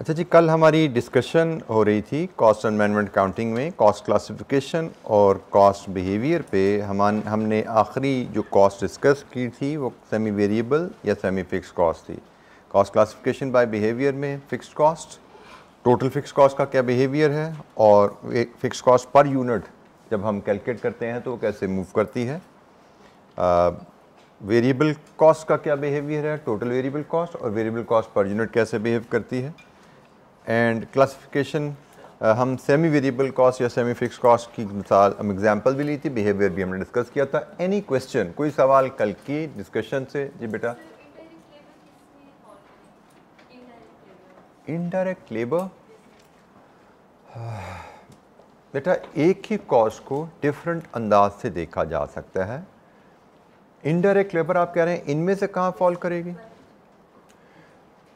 अच्छा जी कल हमारी डिस्कशन हो रही थी कॉस्ट मैनेजमेंट काउंटिंग में कॉस्ट क्लासिफिकेशन और कॉस्ट बिहेवियर पे हम हमने आखिरी जो कॉस्ट डिस्कस की थी वो सेमी वेरिएबल या सेमी फिक्स कॉस्ट थी कॉस्ट क्लासिफिकेशन बाय बिहेवियर में fix cost total fix cost का क्या बिहेवियर है और फिक्स कॉस्ट पर यूनिट जब हम कैलकुलेट करते हैं तो वो कैसे मूव करती है वेरिएबल कॉस्ट का क्या बिहेवियर है टोटल वेरिएबल कॉस्ट और वेरिएबल कॉस्ट पर यूनिट कैसे बिहेव करती है एंड क्लासिफिकेशन uh, हम सेमी वेरिएबल कॉस्ट या सेमी फिक्स कॉस्ट की मिसाल हम एग्जांपल भी ली थी बिहेवियर भी हमने डिस्कस किया था एनी क्वेश्चन कोई सवाल कल की डिस्कशन से जी बेटा इनडायरेक्ट लेबर बेटा एक ही कॉस्ट को डिफरेंट अंदाज से देखा जा सकता है इनडायरेक्ट लेबर आप कह रहे हैं इनमें से कहाँ फॉल करेगी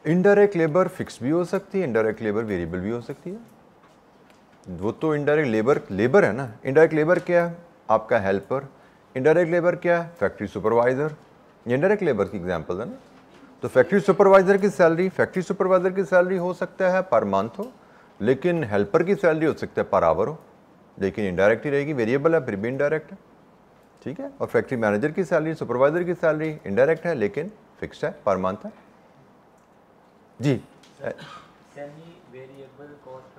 इनडायरेक्ट लेबर फिक्स भी हो सकती है इनडायरेक्ट लेबर वेरिएबल भी हो सकती है वो तो इनडायरेक्ट लेबर लेबर है ना इनडायरेक्ट लेबर क्या है आपका हेल्पर इनडायरेक्ट लेबर क्या है फैक्ट्री सुपरवाइज़र इनडायरेक्ट लेबर की एग्जाम्पल है ना तो फैक्ट्री सुपरवाइज़र की सैलरी फैक्ट्री सुपरवाइज़र की सैलरी हो सकता है पर मंथ हो लेकिन हेल्पर की सैलरी हो सकता है पर आवर हो लेकिन इनडायरेक्ट ही रहेगी वेरिएबल है फिर भी इनडायरेक्ट है ठीक है और फैक्ट्री मैनेजर की सैलरी सुपरवाइज़र की सैलरी इनडायरेक्ट है लेकिन फिक्स है पर मंथ है जी सेमी वेरिएबल कॉस्ट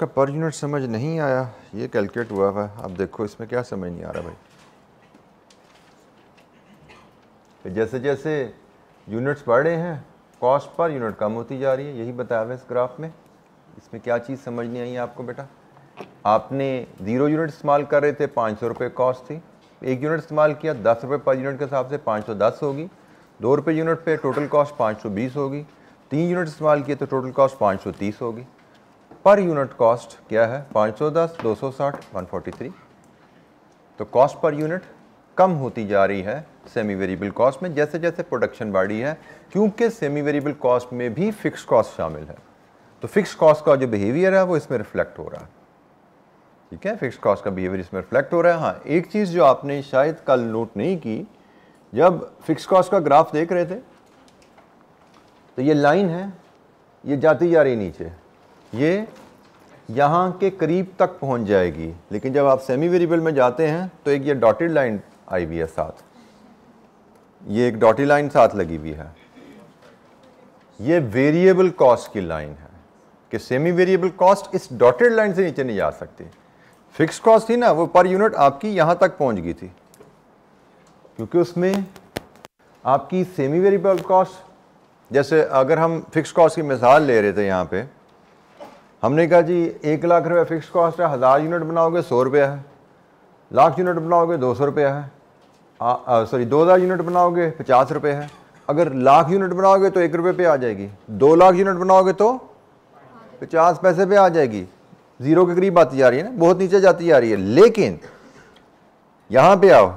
का पर यूनिट समझ नहीं आया ये कैलकुलेट हुआ है अब देखो इसमें क्या समझ नहीं आ रहा भाई तो जैसे जैसे यूनिट्स बढ़ रहे हैं कॉस्ट पर यूनिट कम होती जा रही है यही बताया हुआ इस ग्राफ में इसमें क्या चीज़ समझ नहीं आई आपको बेटा आपने ज़ीरो यूनिट इस्तेमाल कर रहे थे पाँच सौ रुपये कॉस्ट थी एक यूनिट इस्तेमाल किया दस रुपये पर यूनिट के हिसाब से पाँच सौ दस होगी दो रुपये यूनिट पे टोटल कॉस्ट पाँच सौ बीस होगी तीन यूनिट इस्तेमाल किए तो टोटल कॉस्ट पाँच सौ तीस होगी पर यूनिट कॉस्ट क्या है पाँच सौ दस दो सौ साठ वन फोर्टी थ्री तो कॉस्ट पर यूनिट कम होती जा रही है सेमी वेरिएबल कॉस्ट में जैसे जैसे प्रोडक्शन बढ़ी है क्योंकि सेमी वेरिएबल कॉस्ट में भी फिक्स कॉस्ट शामिल है तो फिक्स कॉस्ट का जो बिहेवियर है वो इसमें रिफ्लेक्ट हो रहा है ठीक है फिक्स कॉस्ट का बिहेवियर इसमें रिफ्लेक्ट हो रहा है हाँ एक चीज़ जो आपने शायद कल नोट नहीं की जब फिक्स कॉस्ट का ग्राफ देख रहे थे तो ये लाइन है ये जाती जा रही नीचे ये यहाँ के करीब तक पहुँच जाएगी लेकिन जब आप सेमी वेरिएबल में जाते हैं तो एक ये डॉटेड लाइन आई हुई है साथ ये एक डॉटेड लाइन साथ लगी हुई है ये वेरिएबल कॉस्ट की लाइन है कि सेमी वेरिएबल कॉस्ट इस डॉटेड लाइन से नीचे नहीं जा सकती फिक्स कॉस्ट थी ना वो पर यूनिट आपकी यहाँ तक पहुँच गई थी क्योंकि उसमें आपकी सेमी वेरिएबल कॉस्ट जैसे अगर हम फिक्स कॉस्ट की मिसाल ले रहे थे यहाँ पे हमने कहा जी एक लाख रुपया फिक्स कॉस्ट है हज़ार यूनिट बनाओगे सौ रुपया है लाख यूनिट बनाओगे दो सौ रुपये है सॉरी दो हज़ार यूनिट बनाओगे पचास रुपये है अगर लाख यूनिट बनाओगे तो एक रुपये पे आ जाएगी दो लाख यूनिट बनाओगे तो पचास पैसे पे आ जाएगी ज़ीरो के करीब आती जा रही है ना बहुत नीचे जाती जा रही है लेकिन यहाँ पे आओ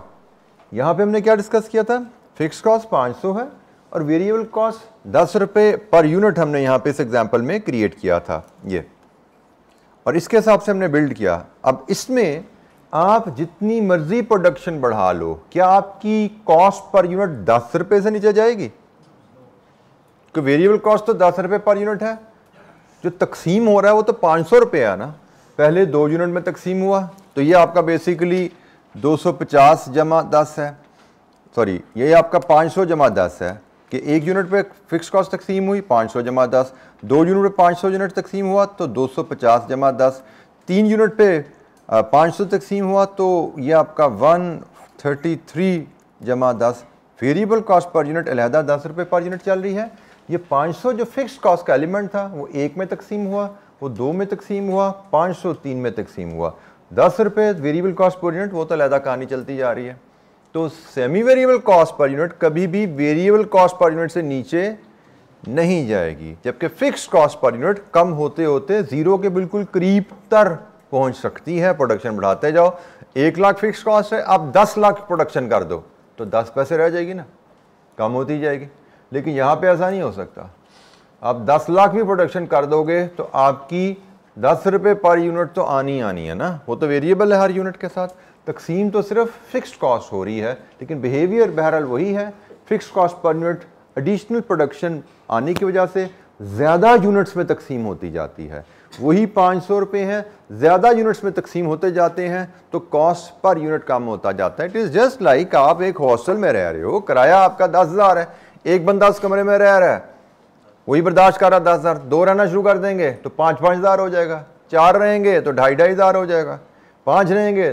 यहाँ पे हमने क्या डिस्कस किया था फिक्स कॉस्ट पाँच सौ है और वेरिएबल कॉस्ट दस रुपये पर यूनिट हमने यहाँ पे इस एग्जाम्पल में क्रिएट किया था ये और इसके हिसाब से हमने बिल्ड किया अब इसमें आप जितनी मर्जी प्रोडक्शन बढ़ा लो क्या आपकी कॉस्ट पर यूनिट दस रुपये से नीचे जाएगी क्योंकि वेरिएबल कॉस्ट तो दस रुपये पर यूनिट है जो तकसीम हो रहा है वो तो पाँच सौ रुपये है ना पहले दो यूनिट में तकसीम हुआ तो ये आपका बेसिकली 250 जमा 10 है सॉरी ये आपका 500 जमा 10 है कि एक यूनिट पे फिक्स कॉस्ट तकसीम हुई 500 जमा 10 दो यूनिट पे 500 यूनिट तकसीम हुआ तो 250 जमा 10 तीन यूनिट पे 500 तकसीम हुआ तो ये आपका 133 जमा 10 वेरिएबल कॉस्ट पर यूनिट अलहदा दस रुपये पर यूनिट चल रही है ये 500 जो फिक्स कॉस्ट का एलिमेंट था वो एक में तकसीम हुआ वो दो में तकसीम हुआ सौ तीन में तकसीम हुआ दस रुपये वेरिएबल कॉस्ट पर यूनिट वो तो लहदा कहानी चलती जा रही है तो semi variable cost per unit कभी भी वेरिएबल कॉस्ट पर यूनिट से नीचे नहीं जाएगी जबकि फिक्स कॉस्ट पर यूनिट कम होते होते ज़ीरो के बिल्कुल करीब तर पहुंच सकती है प्रोडक्शन बढ़ाते जाओ एक लाख फिक्स कॉस्ट है आप दस लाख प्रोडक्शन कर दो तो दस पैसे रह जाएगी ना कम होती जाएगी लेकिन यहाँ पे ऐसा नहीं हो सकता आप दस लाख भी प्रोडक्शन कर दोगे तो आपकी दस रुपये पर यूनिट तो आनी आनी है ना वो तो वेरिएबल है हर यूनिट के साथ तकसीम तो सिर्फ फिक्स्ड कॉस्ट हो रही है लेकिन बिहेवियर बहरहाल वही है fix cost per unit additional production आने की वजह से ज़्यादा यूनिट्स में तकसीम होती जाती है वही पाँच सौ रुपये हैं ज़्यादा यूनिट्स में तकसीम होते जाते हैं तो कॉस्ट पर यूनिट कम होता जाता है इट इज़ जस्ट लाइक आप एक हॉस्टल में रह रहे हो किराया आपका दस हज़ार है एक बंदा उस कमरे में रह रहा है वही बर्दाश्त कर रहा दस हज़ार दो रहना शुरू कर देंगे तो पाँच पाँच हज़ार हो जाएगा चार रहेंगे तो ढाई ढाई हज़ार हो जाएगा पाँच रहेंगे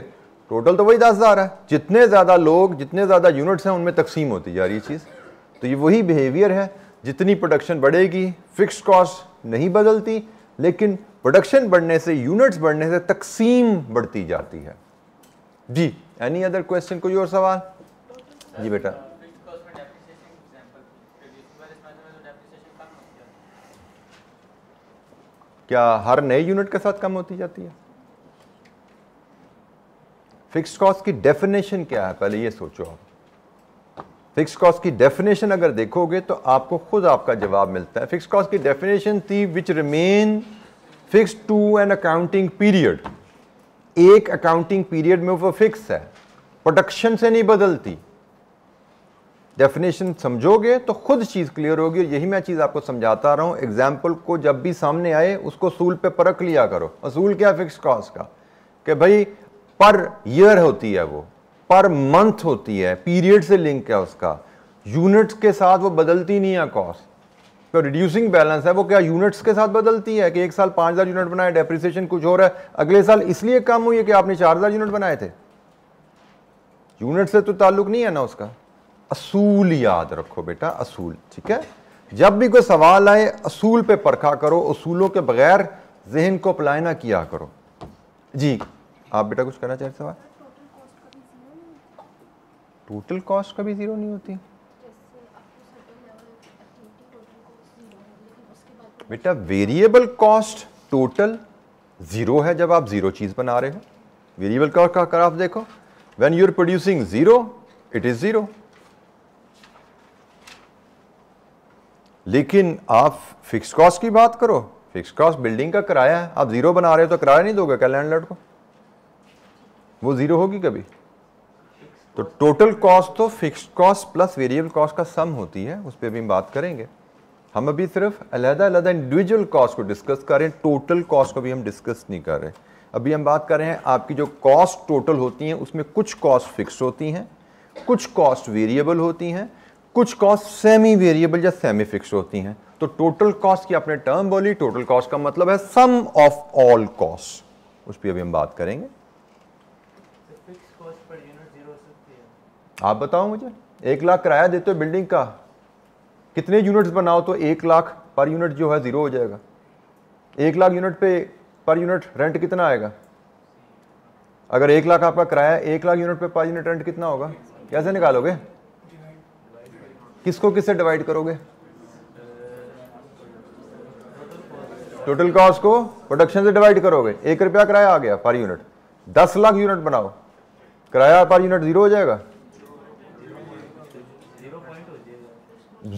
टोटल तो वही दस हज़ार है जितने ज़्यादा लोग जितने ज़्यादा यूनिट्स हैं उनमें तकसीम होती जा रही है चीज़ तो ये वही बिहेवियर है जितनी प्रोडक्शन बढ़ेगी फिक्स कॉस्ट नहीं बदलती लेकिन प्रोडक्शन बढ़ने से यूनिट्स बढ़ने से तकसीम बढ़ती जाती है जी एनी अदर क्वेश्चन कोई और सवाल जी बेटा क्या हर नए यूनिट के साथ कम होती जाती है फिक्स कॉस्ट की डेफिनेशन क्या है पहले ये सोचो आप फिक्स कॉस्ट की डेफिनेशन अगर देखोगे तो आपको खुद आपका जवाब मिलता है फिक्स कॉस्ट की डेफिनेशन थी which remain fix to an accounting period एक अकाउंटिंग पीरियड में वो फिक्स है प्रोडक्शन से नहीं बदलती डेफिनेशन समझोगे तो खुद चीज़ क्लियर होगी यही मैं चीज़ आपको समझाता रहा हूँ एग्जाम्पल को जब भी सामने आए उसको असूल पे परख लिया करो असूल क्या फिक्स कॉस्ट का कि भाई पर ईयर होती है वो पर मंथ होती है पीरियड से लिंक है उसका यूनिट्स के साथ वो बदलती नहीं है कॉस्ट तो रिड्यूसिंग बैलेंस है वो क्या यूनिट्स के साथ बदलती है कि एक साल पाँच हज़ार यूनिट बनाए डेप्रिसिएशन कुछ हो रहा है अगले साल इसलिए कम हुई है कि आपने चार हज़ार यूनिट बनाए थे यूनिट से तो ताल्लुक नहीं है ना उसका असूल याद रखो बेटा असूल ठीक है जब भी कोई सवाल आए असूल पे परखा करो असूलों के बगैर जहन को अप्लाई ना किया करो जी आप बेटा कुछ कहना चाहते सवाल टोटल कॉस्ट कभी ज़ीरो नहीं होती बेटा वेरिएबल कॉस्ट टोटल ज़ीरो है जब आप ज़ीरो चीज़ बना रहे हो वेरिएबल कॉस्ट का ग्राफ देखो when you are producing zero it is zero लेकिन आप फिक्स कॉस्ट की बात करो फिक्स कॉस्ट बिल्डिंग का किराया है आप ज़ीरो बना रहे हो तो किराया नहीं दोगे क्या लैंडलॉर्ड को वो ज़ीरो होगी कभी तो टोटल कॉस्ट तो fix cost plus variable cost का सम होती है उस पर अभी हम बात करेंगे हम अभी सिर्फ अलहदा अलहदा इंडिविजुअल कॉस्ट को डिस्कस कर रहे हैं टोटल कॉस्ट को भी हम डिस्कस नहीं कर रहे अभी हम बात कर रहे हैं आपकी जो कॉस्ट टोटल होती हैं उसमें कुछ कॉस्ट फिक्स होती हैं कुछ कॉस्ट वेरिएबल होती हैं कुछ कॉस्ट सेमी वेरिएबल या सेमी फिक्स होती हैं तो टोटल कॉस्ट की आपने टर्म बोली टोटल कॉस्ट का मतलब है सम ऑफ ऑल कॉस्ट उस पर अभी हम बात करेंगे आप बताओ मुझे एक लाख किराया देते हो बिल्डिंग का कितने यूनिट्स बनाओ तो एक लाख पर यूनिट जो है ज़ीरो हो जाएगा एक लाख यूनिट पे पर यूनिट रेंट कितना आएगा अगर एक लाख आपका किराया एक लाख यूनिट पे पर यूनिट रेंट कितना होगा कैसे निकालोगे किसको किससे डिवाइड करोगे टोटल कॉस्ट को प्रोडक्शन से डिवाइड करोगे एक रुपया किराया आ गया पर यूनिट दस लाख यूनिट बनाओ किराया पर यूनिट जीरो हो जाएगा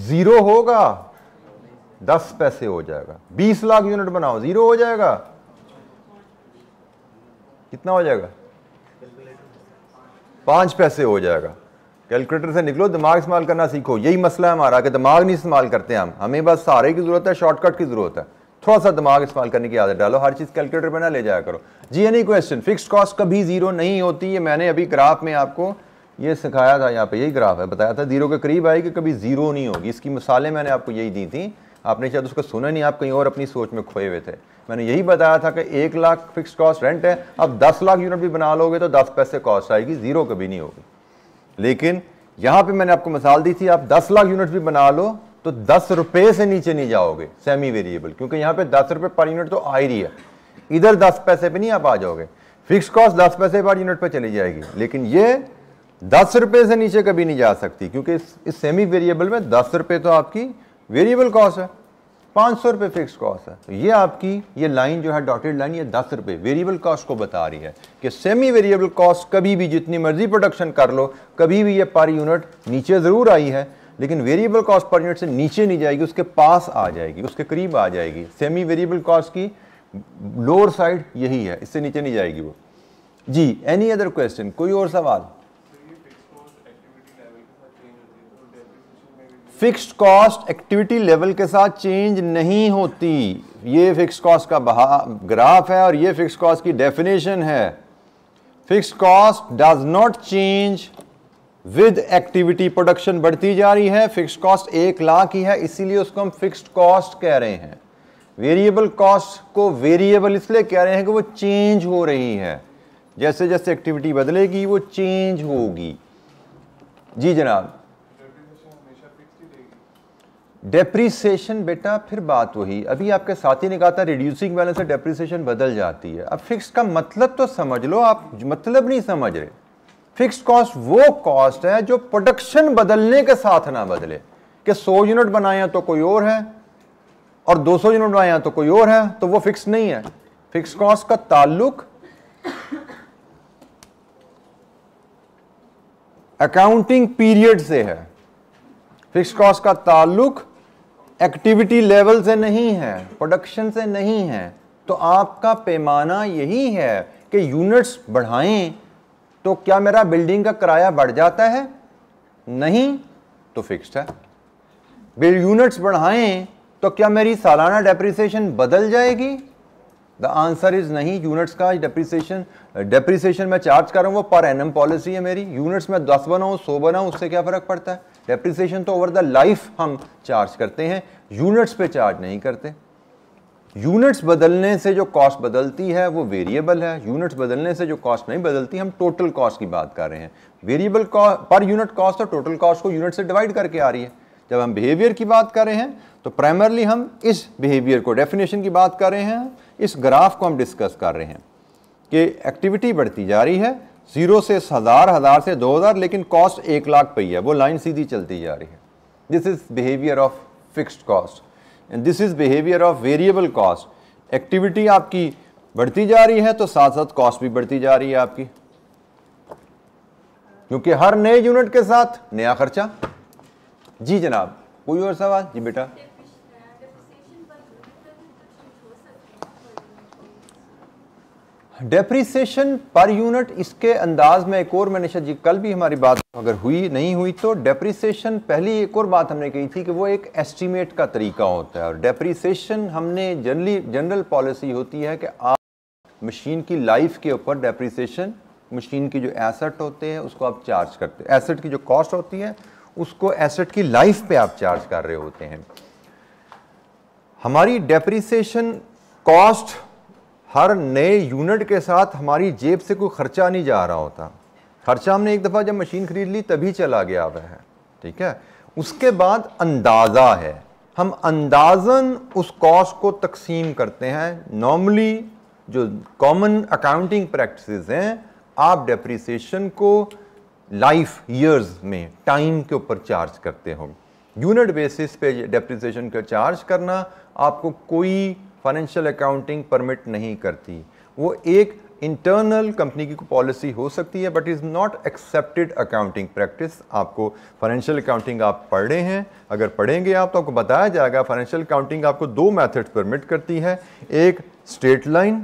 जीरो होगा दस पैसे हो जाएगा बीस लाख यूनिट बनाओ जीरो हो जाएगा कितना हो जाएगा पांच पैसे हो जाएगा कैलकुलेटर से निकलो दिमाग इस्तेमाल करना सीखो यही मसला है हमारा कि दिमाग नहीं इस्तेमाल करते हम हमें बस सहारे की ज़रूरत है शॉर्टकट की ज़रूरत है थोड़ा सा दिमाग इस्तेमाल करने की आदत डालो हर चीज़ कैलकुलेटर पर ना ले जाया करो जी एनी क्वेश्चन फिक्स कॉस्ट कभी ज़ीरो नहीं होती ये मैंने अभी ग्राफ में आपको ये सिखाया था यहाँ पे यही ग्राफ है बताया था जीरो के करीब आएगी कभी ज़ीरो नहीं होगी इसकी मिसालें मैंने आपको यही दी थी आपने शायद उसको सुना नहीं आप कहीं और अपनी सोच में खोए हुए थे मैंने यही बताया था कि एक लाख फिक्स कॉस्ट रेंट है अब दस लाख यूनिट भी बना लोगे तो दस पैसे कॉस्ट आएगी ज़ीरो कभी नहीं होगी लेकिन यहां पे मैंने आपको मिसाल दी थी आप 10 लाख यूनिट भी बना लो तो दस रुपए से नीचे नहीं जाओगे सेमी वेरिएबल क्योंकि यहां पे दस रुपए पर यूनिट तो आ ही रही है इधर दस पैसे पे नहीं आप आ जाओगे फिक्स कॉस्ट दस पैसे पर यूनिट पे चली जाएगी लेकिन ये दस रुपए से नीचे कभी नहीं जा सकती क्योंकि इस, इस सेमी वेरिएबल में दस रुपये तो आपकी वेरिएबल कॉस्ट है पाँच सौ रुपये फिक्स कॉस्ट है तो ये आपकी ये लाइन जो है डॉटेड लाइन ये दस रुपये वेरिएबल कॉस्ट को बता रही है कि सेमी वेरिएबल कॉस्ट कभी भी जितनी मर्जी प्रोडक्शन कर लो कभी भी ये पर यूनिट नीचे ज़रूर आई है लेकिन वेरिएबल कॉस्ट पर यूनिट से नीचे नहीं जाएगी उसके पास आ जाएगी उसके करीब आ जाएगी सेमी वेरिएबल कॉस्ट की लोअर साइड यही है इससे नीचे नहीं जाएगी वो जी एनी अदर क्वेश्चन कोई और सवाल फिक्स्ड कॉस्ट एक्टिविटी लेवल के साथ चेंज नहीं होती ये फिक्स कॉस्ट का ग्राफ है और ये फिक्स कॉस्ट की डेफिनेशन है fix cost does not change with activity production बढ़ती जा रही है फिक्स कॉस्ट एक लाख ही है इसीलिए उसको हम फिक्स्ड कॉस्ट कह रहे हैं वेरिएबल कॉस्ट को वेरिएबल इसलिए कह रहे हैं कि वो चेंज हो रही है जैसे जैसे एक्टिविटी बदलेगी वो चेंज होगी जी जनाब डेप्रीसिएशन बेटा फिर बात वही अभी आपके साथी ने कहा था रिड्यूसिंग बैलेंस से डेप्रीसीशन बदल जाती है अब फिक्स का मतलब तो समझ लो आप मतलब नहीं समझ रहे फिक्स कॉस्ट वो कॉस्ट है जो प्रोडक्शन बदलने के साथ ना बदले कि 100 यूनिट बनाया तो कोई और है और 200 यूनिट बनाया तो कोई और है तो वो फिक्स नहीं है फिक्स कॉस्ट का ताल्लुक अकाउंटिंग पीरियड से है फिक्स कॉस्ट का ताल्लुक एक्टिविटी लेवल से नहीं है प्रोडक्शन से नहीं है तो आपका पैमाना यही है कि यूनिट्स बढ़ाएं तो क्या मेरा बिल्डिंग का किराया बढ़ जाता है नहीं तो फिक्स्ड है बिल यूनिट्स बढ़ाएं तो क्या मेरी सालाना डेप्रिसिएशन बदल जाएगी द आंसर इज नहीं यूनिट्स का डेप्रिसिएशन डेप्रिसिएशन मैं चार्ज कर रहा हूँ वो पर एनम पॉलिसी है मेरी यूनिट्स में दस बनाऊँ सौ बनाऊँ उससे क्या फ़र्क पड़ता है डेप्रिसिएशन तो ओवर द लाइफ हम चार्ज करते हैं यूनिट्स पे चार्ज नहीं करते यूनिट्स बदलने से जो कॉस्ट बदलती है वो वेरिएबल है यूनिट्स बदलने से जो कॉस्ट नहीं बदलती हम टोटल कॉस्ट की बात कर रहे हैं वेरिएबल पर यूनिट कॉस्ट और टोटल कॉस्ट को यूनिट से डिवाइड करके आ रही है जब हम बिहेवियर की बात कर रहे हैं तो प्राइमरली हम इस बिहेवियर को डेफिनेशन की बात कर रहे हैं इस ग्राफ को हम डिस्कस कर रहे हैं कि एक्टिविटी बढ़ती जा रही है ज़ीरो से हज़ार हज़ार से दो हज़ार लेकिन कॉस्ट एक लाख पे ही है वो लाइन सीधी चलती जा रही है this is behaviour of fixed cost and this is behaviour of variable cost activity आपकी बढ़ती जा रही है तो साथ साथ कॉस्ट भी बढ़ती जा रही है आपकी क्योंकि हर नए यूनिट के साथ नया खर्चा जी जनाब कोई और सवाल जी बेटा डेप्रीसीशन पर यूनिट इसके अंदाज में एक और मैंने शायद जी कल भी हमारी बात अगर हुई नहीं हुई तो डेप्रीसीशन पहली एक और बात हमने कही थी कि वो एक एस्टीमेट का तरीका होता है और डेप्रीसीशन हमने जनरली जनरल पॉलिसी होती है कि आप मशीन की लाइफ के ऊपर डेप्रीसीशन मशीन की जो एसेट होते हैं उसको आप चार्ज करते हैं एसेट की जो कॉस्ट होती है उसको एसेट की लाइफ पे आप चार्ज कर रहे होते हैं हमारी डेप्रीसीशन कॉस्ट हर नए यूनिट के साथ हमारी जेब से कोई ख़र्चा नहीं जा रहा होता खर्चा हमने एक दफ़ा जब मशीन ख़रीद ली तभी चला गया वह है ठीक है उसके बाद अंदाज़ा है हम अंदाजन उस कॉस्ट को तकसीम करते हैं नॉर्मली जो कॉमन अकाउंटिंग प्रैक्टिसेस हैं आप डेप्रिसिएशन को लाइफ ईयर्स में टाइम के ऊपर चार्ज करते हो यूनिट बेसिस पे डेप्रिसिएशन का चार्ज करना आपको कोई फाइनेंशियल अकाउंटिंग परमिट नहीं करती वो एक इंटरनल कंपनी की पॉलिसी हो सकती है but is not accepted accounting practice आपको फाइनेंशियल अकाउंटिंग आप पढ़ रहे हैं अगर पढ़ेंगे आप तो आपको बताया जाएगा फाइनेंशियल अकाउंटिंग आपको दो मैथड परमिट करती है एक स्ट्रेट लाइन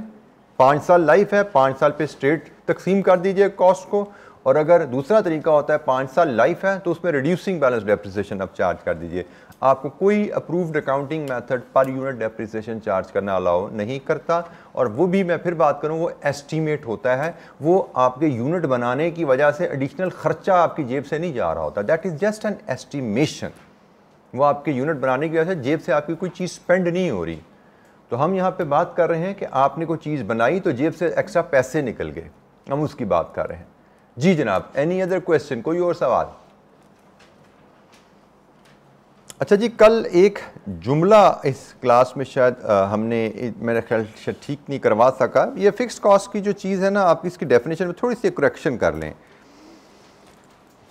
पाँच साल लाइफ है पाँच साल पे स्ट्रेट तकसीम कर दीजिए कॉस्ट को और अगर दूसरा तरीका होता है पाँच साल लाइफ है तो उसमें रिड्यूसिंग बैलेंस डेप्रिसिएशन आप चार्ज कर दीजिए आपको कोई approved accounting method per unit depreciation charge करना अलाउ नहीं करता और वो भी मैं फिर बात करूँ वो एस्टीमेट होता है वो आपके यूनिट बनाने की वजह से एडिशनल खर्चा आपकी जेब से नहीं जा रहा होता that is just an estimation वो आपके यूनिट बनाने की वजह से जेब से आपकी कोई चीज़ स्पेंड नहीं हो रही तो हम यहाँ पे बात कर रहे हैं कि आपने कोई चीज़ बनाई तो जेब से एक्स्ट्रा पैसे निकल गए हम उसकी बात कर रहे हैं जी जनाब एनी अदर क्वेश्चन कोई और सवाल अच्छा जी कल एक जुमला इस क्लास में शायद आ, हमने मेरा ख्याल शायद ठीक नहीं करवा सका ये फिक्स कॉस्ट की जो चीज़ है ना आप इसकी डेफिनेशन में थोड़ी सी करेक्शन कर लें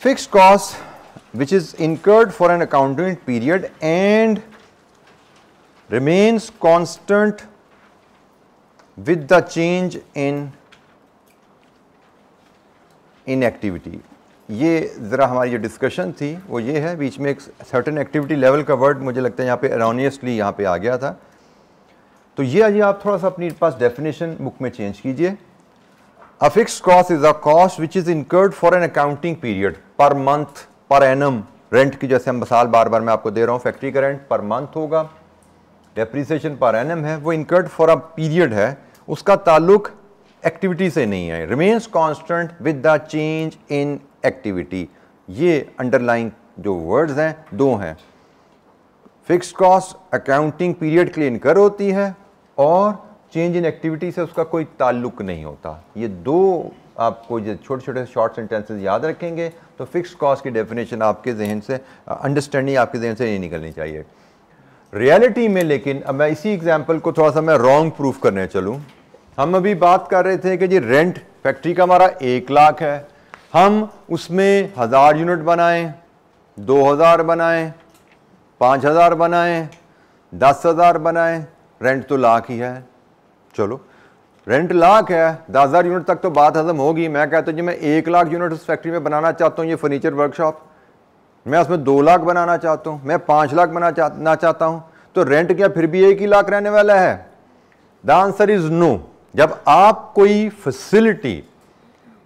fix cost which is incurred for an accountant period and remains constant with the change in inactivity ये ज़रा हमारी जो डिस्कशन थी वो ये है बीच में एक सर्टन एक्टिविटी लेवल का वर्ड मुझे लगता है यहाँ पे एरोनियसली यहाँ पे आ गया था तो ये आइए आप थोड़ा सा अपने पास डेफिनेशन बुक में चेंज कीजिए a fix cost is a cost which is incurred for an accounting period per month per annum rent की जैसे हम मसाल बार बार मैं आपको दे रहा हूँ फैक्ट्री का रेंट पर मंथ होगा डेप्रीसीशन पर एनम है वो इनकर्ड फॉर अ पीरियड है उसका ताल्लुक एक्टिविटी से नहीं है remains constant with the change in activity ये अंडरलाइन जो वर्ड्स हैं दो हैं फिक्स कॉस्ट अकाउंटिंग पीरियड के लिए इनकर होती है और चेंज इन एक्टिविटी से उसका कोई ताल्लुक नहीं होता ये दो आपको जो छोटे छोटे शॉर्ट सेंटेंसेस याद रखेंगे तो फिक्स कॉस्ट की डेफिनेशन आपके जहन से अंडरस्टैंडिंग आपके जहन से नहीं निकलनी चाहिए रियलिटी में लेकिन अब मैं इसी एग्जांपल को थोड़ा सा मैं रॉन्ग प्रूफ करने चलूँ हम अभी बात कर रहे थे कि जी रेंट फैक्ट्री का हमारा एक लाख है हम उसमें हज़ार यूनिट बनाएं दो हज़ार बनाएं पाँच हज़ार बनाएं दस हज़ार बनाएं रेंट तो लाख ही है चलो रेंट लाख है दस हज़ार यूनिट तक तो बात हजम होगी मैं कहता हूँ जी मैं एक लाख यूनिट उस फैक्ट्री में बनाना चाहता हूँ ये फर्नीचर वर्कशॉप मैं उसमें दो लाख बनाना चाहता हूँ मैं पाँच लाख बनाना चाहता हूँ तो रेंट क्या फिर भी एक ही लाख रहने वाला है द आंसर इज़ नो जब आप कोई फैसिलिटी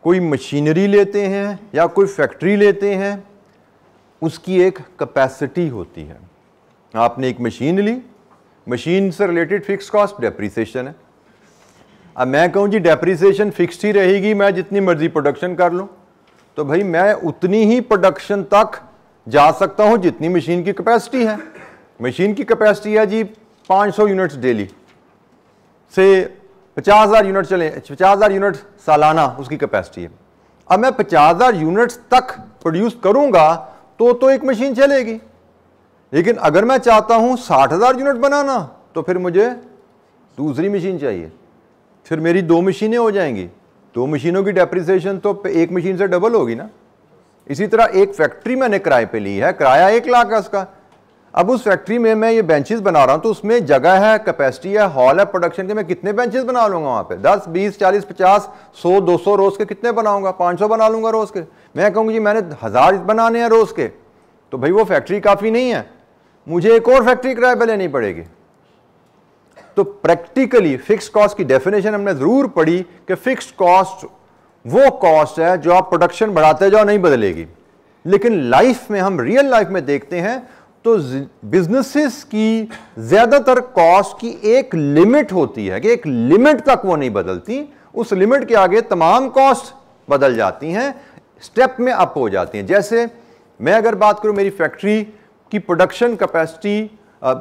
कोई मशीनरी लेते हैं या कोई फैक्ट्री लेते हैं उसकी एक कैपेसिटी होती है आपने एक मशीन ली मशीन से रिलेटेड फिक्स कॉस्ट डेप्रीसीशन है अब मैं कहूँ जी डेप्रीसीशन फिक्स्ड ही रहेगी मैं जितनी मर्जी प्रोडक्शन कर लूँ तो भाई मैं उतनी ही प्रोडक्शन तक जा सकता हूँ जितनी मशीन की कैपेसिटी है मशीन की कैपेसिटी है जी 500 यूनिट्स डेली से पचास हज़ार यूनिट चले पचास हज़ार यूनिट सालाना उसकी कैपेसिटी है अब मैं पचास हज़ार यूनिट्स तक प्रोड्यूस करूँगा तो तो एक मशीन चलेगी लेकिन अगर मैं चाहता हूँ साठ हज़ार यूनिट बनाना तो फिर मुझे दूसरी मशीन चाहिए फिर मेरी दो मशीनें हो जाएंगी दो मशीनों की डेप्रिसिएशन तो एक मशीन से डबल होगी ना इसी तरह एक फैक्ट्री मैंने किराए पर ली है किराया एक लाख है उसका अब उस फैक्ट्री में मैं ये बेंचेस बना रहा हूँ तो उसमें जगह है कैपेसिटी है हॉल है प्रोडक्शन के मैं कितने बेंचेस बना लूँगा वहाँ पे 10, 20, 40, 50, 100, 200 रोज़ के कितने बनाऊँगा 500 बना लूंगा रोज़ के मैं कहूँगी जी मैंने हज़ार बनाने हैं रोज़ के तो भाई वो फैक्ट्री काफ़ी नहीं है मुझे एक और फैक्ट्री किराए पर लेनी पड़ेगी तो प्रैक्टिकली फिक्स कॉस्ट की डेफिनेशन हमने ज़रूर पढ़ी कि फिक्स कॉस्ट वो कॉस्ट है जो आप प्रोडक्शन बढ़ाते जाओ नहीं बदलेगी लेकिन लाइफ में हम रियल लाइफ में देखते हैं तो बिजनेसेस की ज़्यादातर कॉस्ट की एक लिमिट होती है कि एक लिमिट तक वो नहीं बदलती उस लिमिट के आगे तमाम कॉस्ट बदल जाती हैं स्टेप में अप हो जाती हैं जैसे मैं अगर बात करूँ मेरी फैक्ट्री की प्रोडक्शन कैपेसिटी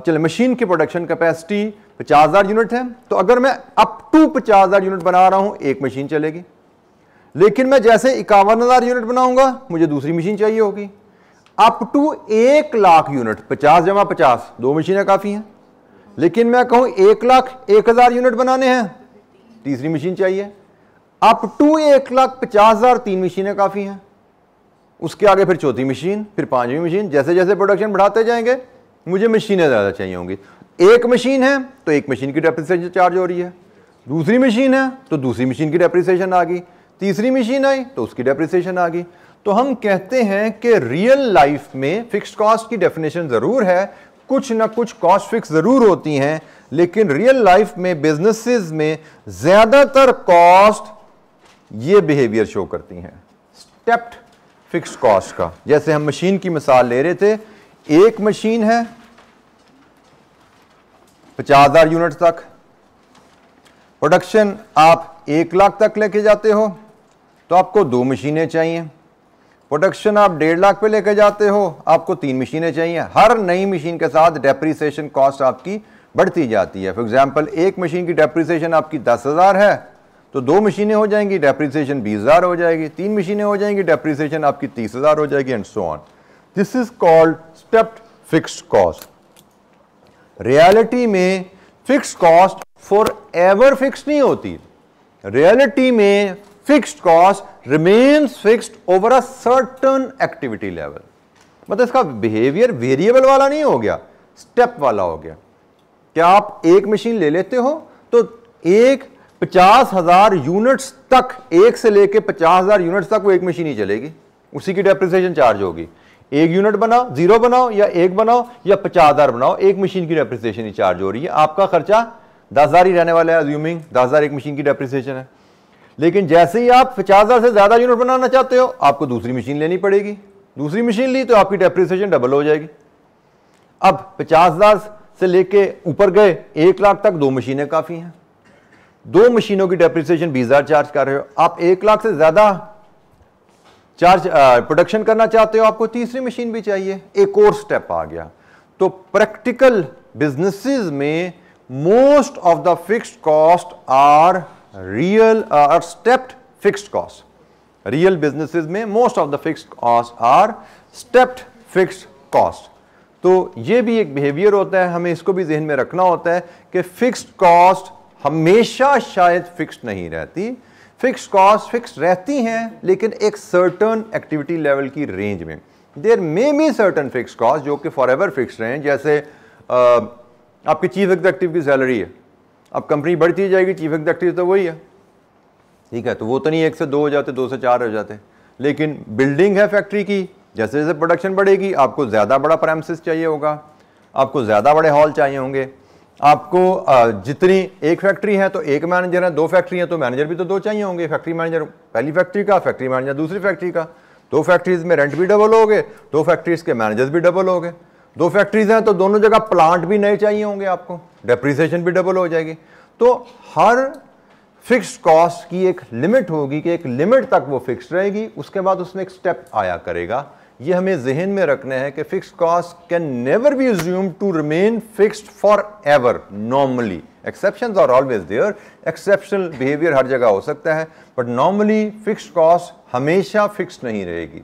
चले मशीन की प्रोडक्शन कैपेसिटी पचास हज़ार यूनिट है तो अगर मैं अप टू पचास हज़ार यूनिट बना रहा हूँ एक मशीन चलेगी लेकिन मैं जैसे इक्यावन हज़ार यूनिट बनाऊंगा मुझे दूसरी मशीन चाहिए होगी अप टू एक लाख यूनिट पचास जमा पचास दो मशीनें काफ़ी हैं लेकिन मैं कहूँ एक लाख एक हज़ार यूनिट बनाने हैं तीसरी मशीन चाहिए अप टू एक लाख पचास हज़ार तीन मशीनें काफ़ी हैं उसके आगे फिर चौथी मशीन फिर पांचवी मशीन जैसे जैसे प्रोडक्शन बढ़ाते जाएंगे मुझे मशीनें ज़्यादा चाहिए होंगी एक मशीन है तो एक मशीन की डेप्रिसिएशन चार्ज हो रही है दूसरी मशीन है तो दूसरी मशीन की डेप्रिसिएशन आ गई तीसरी मशीन आई तो उसकी डेप्रिसिएशन आ गई तो हम कहते हैं कि रियल लाइफ में फिक्स्ड कॉस्ट की डेफिनेशन ज़रूर है कुछ ना कुछ कॉस्ट फिक्स ज़रूर होती हैं लेकिन रियल लाइफ में बिजनेसेस में ज़्यादातर कॉस्ट ये बिहेवियर शो करती हैं स्टेप्ड फिक्स्ड कॉस्ट का जैसे हम मशीन की मिसाल ले रहे थे एक मशीन है पचास हजार यूनिट तक प्रोडक्शन आप एक लाख तक लेके जाते हो तो आपको दो मशीनें चाहिए प्रोडक्शन आप डेढ़ लाख पे लेके जाते हो आपको तीन मशीनें चाहिए हर नई मशीन के साथ डेप्रीसीशन कॉस्ट आपकी बढ़ती जाती है फॉर एग्जांपल एक मशीन की डेप्रीसीशन आपकी दस हज़ार है तो दो मशीनें हो जाएंगी डेप्रीसीशन बीस हज़ार हो जाएगी तीन मशीनें हो जाएंगी डेप्रीसीशन आपकी तीस हज़ार हो जाएगी and so on this is called stepped fix cost reality में fix cost for ever fix नहीं होती रियलिटी में fixed cost remains fixed over a certain activity level मतलब इसका बिहेवियर वेरिएबल वाला नहीं हो गया स्टेप वाला हो गया क्या आप एक मशीन ले लेते हो तो एक पचास हजार यूनिट्स तक एक से लेके पचास हजार यूनिट्स तक वो एक मशीन ही चलेगी उसी की डेप्रिसिएशन चार्ज होगी एक यूनिट बनाओ जीरो बनाओ या एक बनाओ या पचास हजार बनाओ एक मशीन की डेप्रिसिएशन ही चार्ज हो रही है आपका खर्चा दस हजार ही रहने वाला है अज्यूमिंग दस हजार एक मशीन की डेप्रिसिएशन है लेकिन जैसे ही आप पचास हज़ार से ज़्यादा यूनिट बनाना चाहते हो आपको दूसरी मशीन लेनी पड़ेगी दूसरी मशीन ली तो आपकी डेप्रिसिएशन डबल हो जाएगी अब पचास हज़ार से लेके ऊपर गए एक लाख तक दो मशीनें काफ़ी हैं दो मशीनों की डेप्रिसिएशन बीस हज़ार चार्ज कर रहे हो आप एक लाख से ज़्यादा चार्ज प्रोडक्शन करना चाहते हो आपको तीसरी मशीन भी चाहिए एक और स्टेप आ गया तो प्रैक्टिकल बिजनेसेस में most of the fixed cost are real uh, stepped stepped cost real Real में most of the fixed cost are stepped fixed cost तो ये भी एक बिहेवियर होता है हमें इसको भी जहन में रखना होता है कि फिक्स्ड कॉस्ट हमेशा शायद फिक्स नहीं रहती फिक्स कॉस्ट फिक्स रहती हैं लेकिन एक सर्टन एक्टिविटी लेवल की रेंज में there may be certain fix cost जो कि फॉर एवर फिक्स रहे हैं जैसे आ, uh, आपकी चीफ एग्जीक्यूटिव की सैलरी है अब कंपनी बढ़ती जाएगी चीफ एग्जीक्यूटिव तो वही है ठीक है तो वो तो नहीं एक से दो हो जाते दो से चार हो जाते लेकिन बिल्डिंग है फैक्ट्री की जैसे जैसे प्रोडक्शन बढ़ेगी आपको ज़्यादा बड़ा प्रैमसिस चाहिए होगा आपको ज़्यादा बड़े हॉल चाहिए होंगे आपको जितनी एक फैक्ट्री है तो एक मैनेजर है दो फैक्ट्री हैं तो मैनेजर भी तो दो चाहिए होंगे फैक्ट्री मैनेजर पहली फैक्ट्री का फैक्ट्री मैनेजर दूसरी फैक्ट्री का दो फैक्ट्रीज में रेंट भी डबल हो गए दो फैक्ट्रीज के मैनेजर्स भी डबल हो गए दो फैक्ट्रीज हैं तो दोनों जगह प्लांट भी नए चाहिए होंगे आपको डेप्रिसिएशन भी डबल हो जाएगी तो हर फिक्स कॉस्ट की एक लिमिट होगी कि एक लिमिट तक वो फिक्स रहेगी उसके बाद उसमें एक स्टेप आया करेगा ये हमें जहन में रखना है कि fix cost can never be assume to remain fixed for ever normally exception are always there exceptional behaviour हर जगह हो सकता है बट नॉर्मली फिक्स कॉस्ट हमेशा फिक्स नहीं रहेगी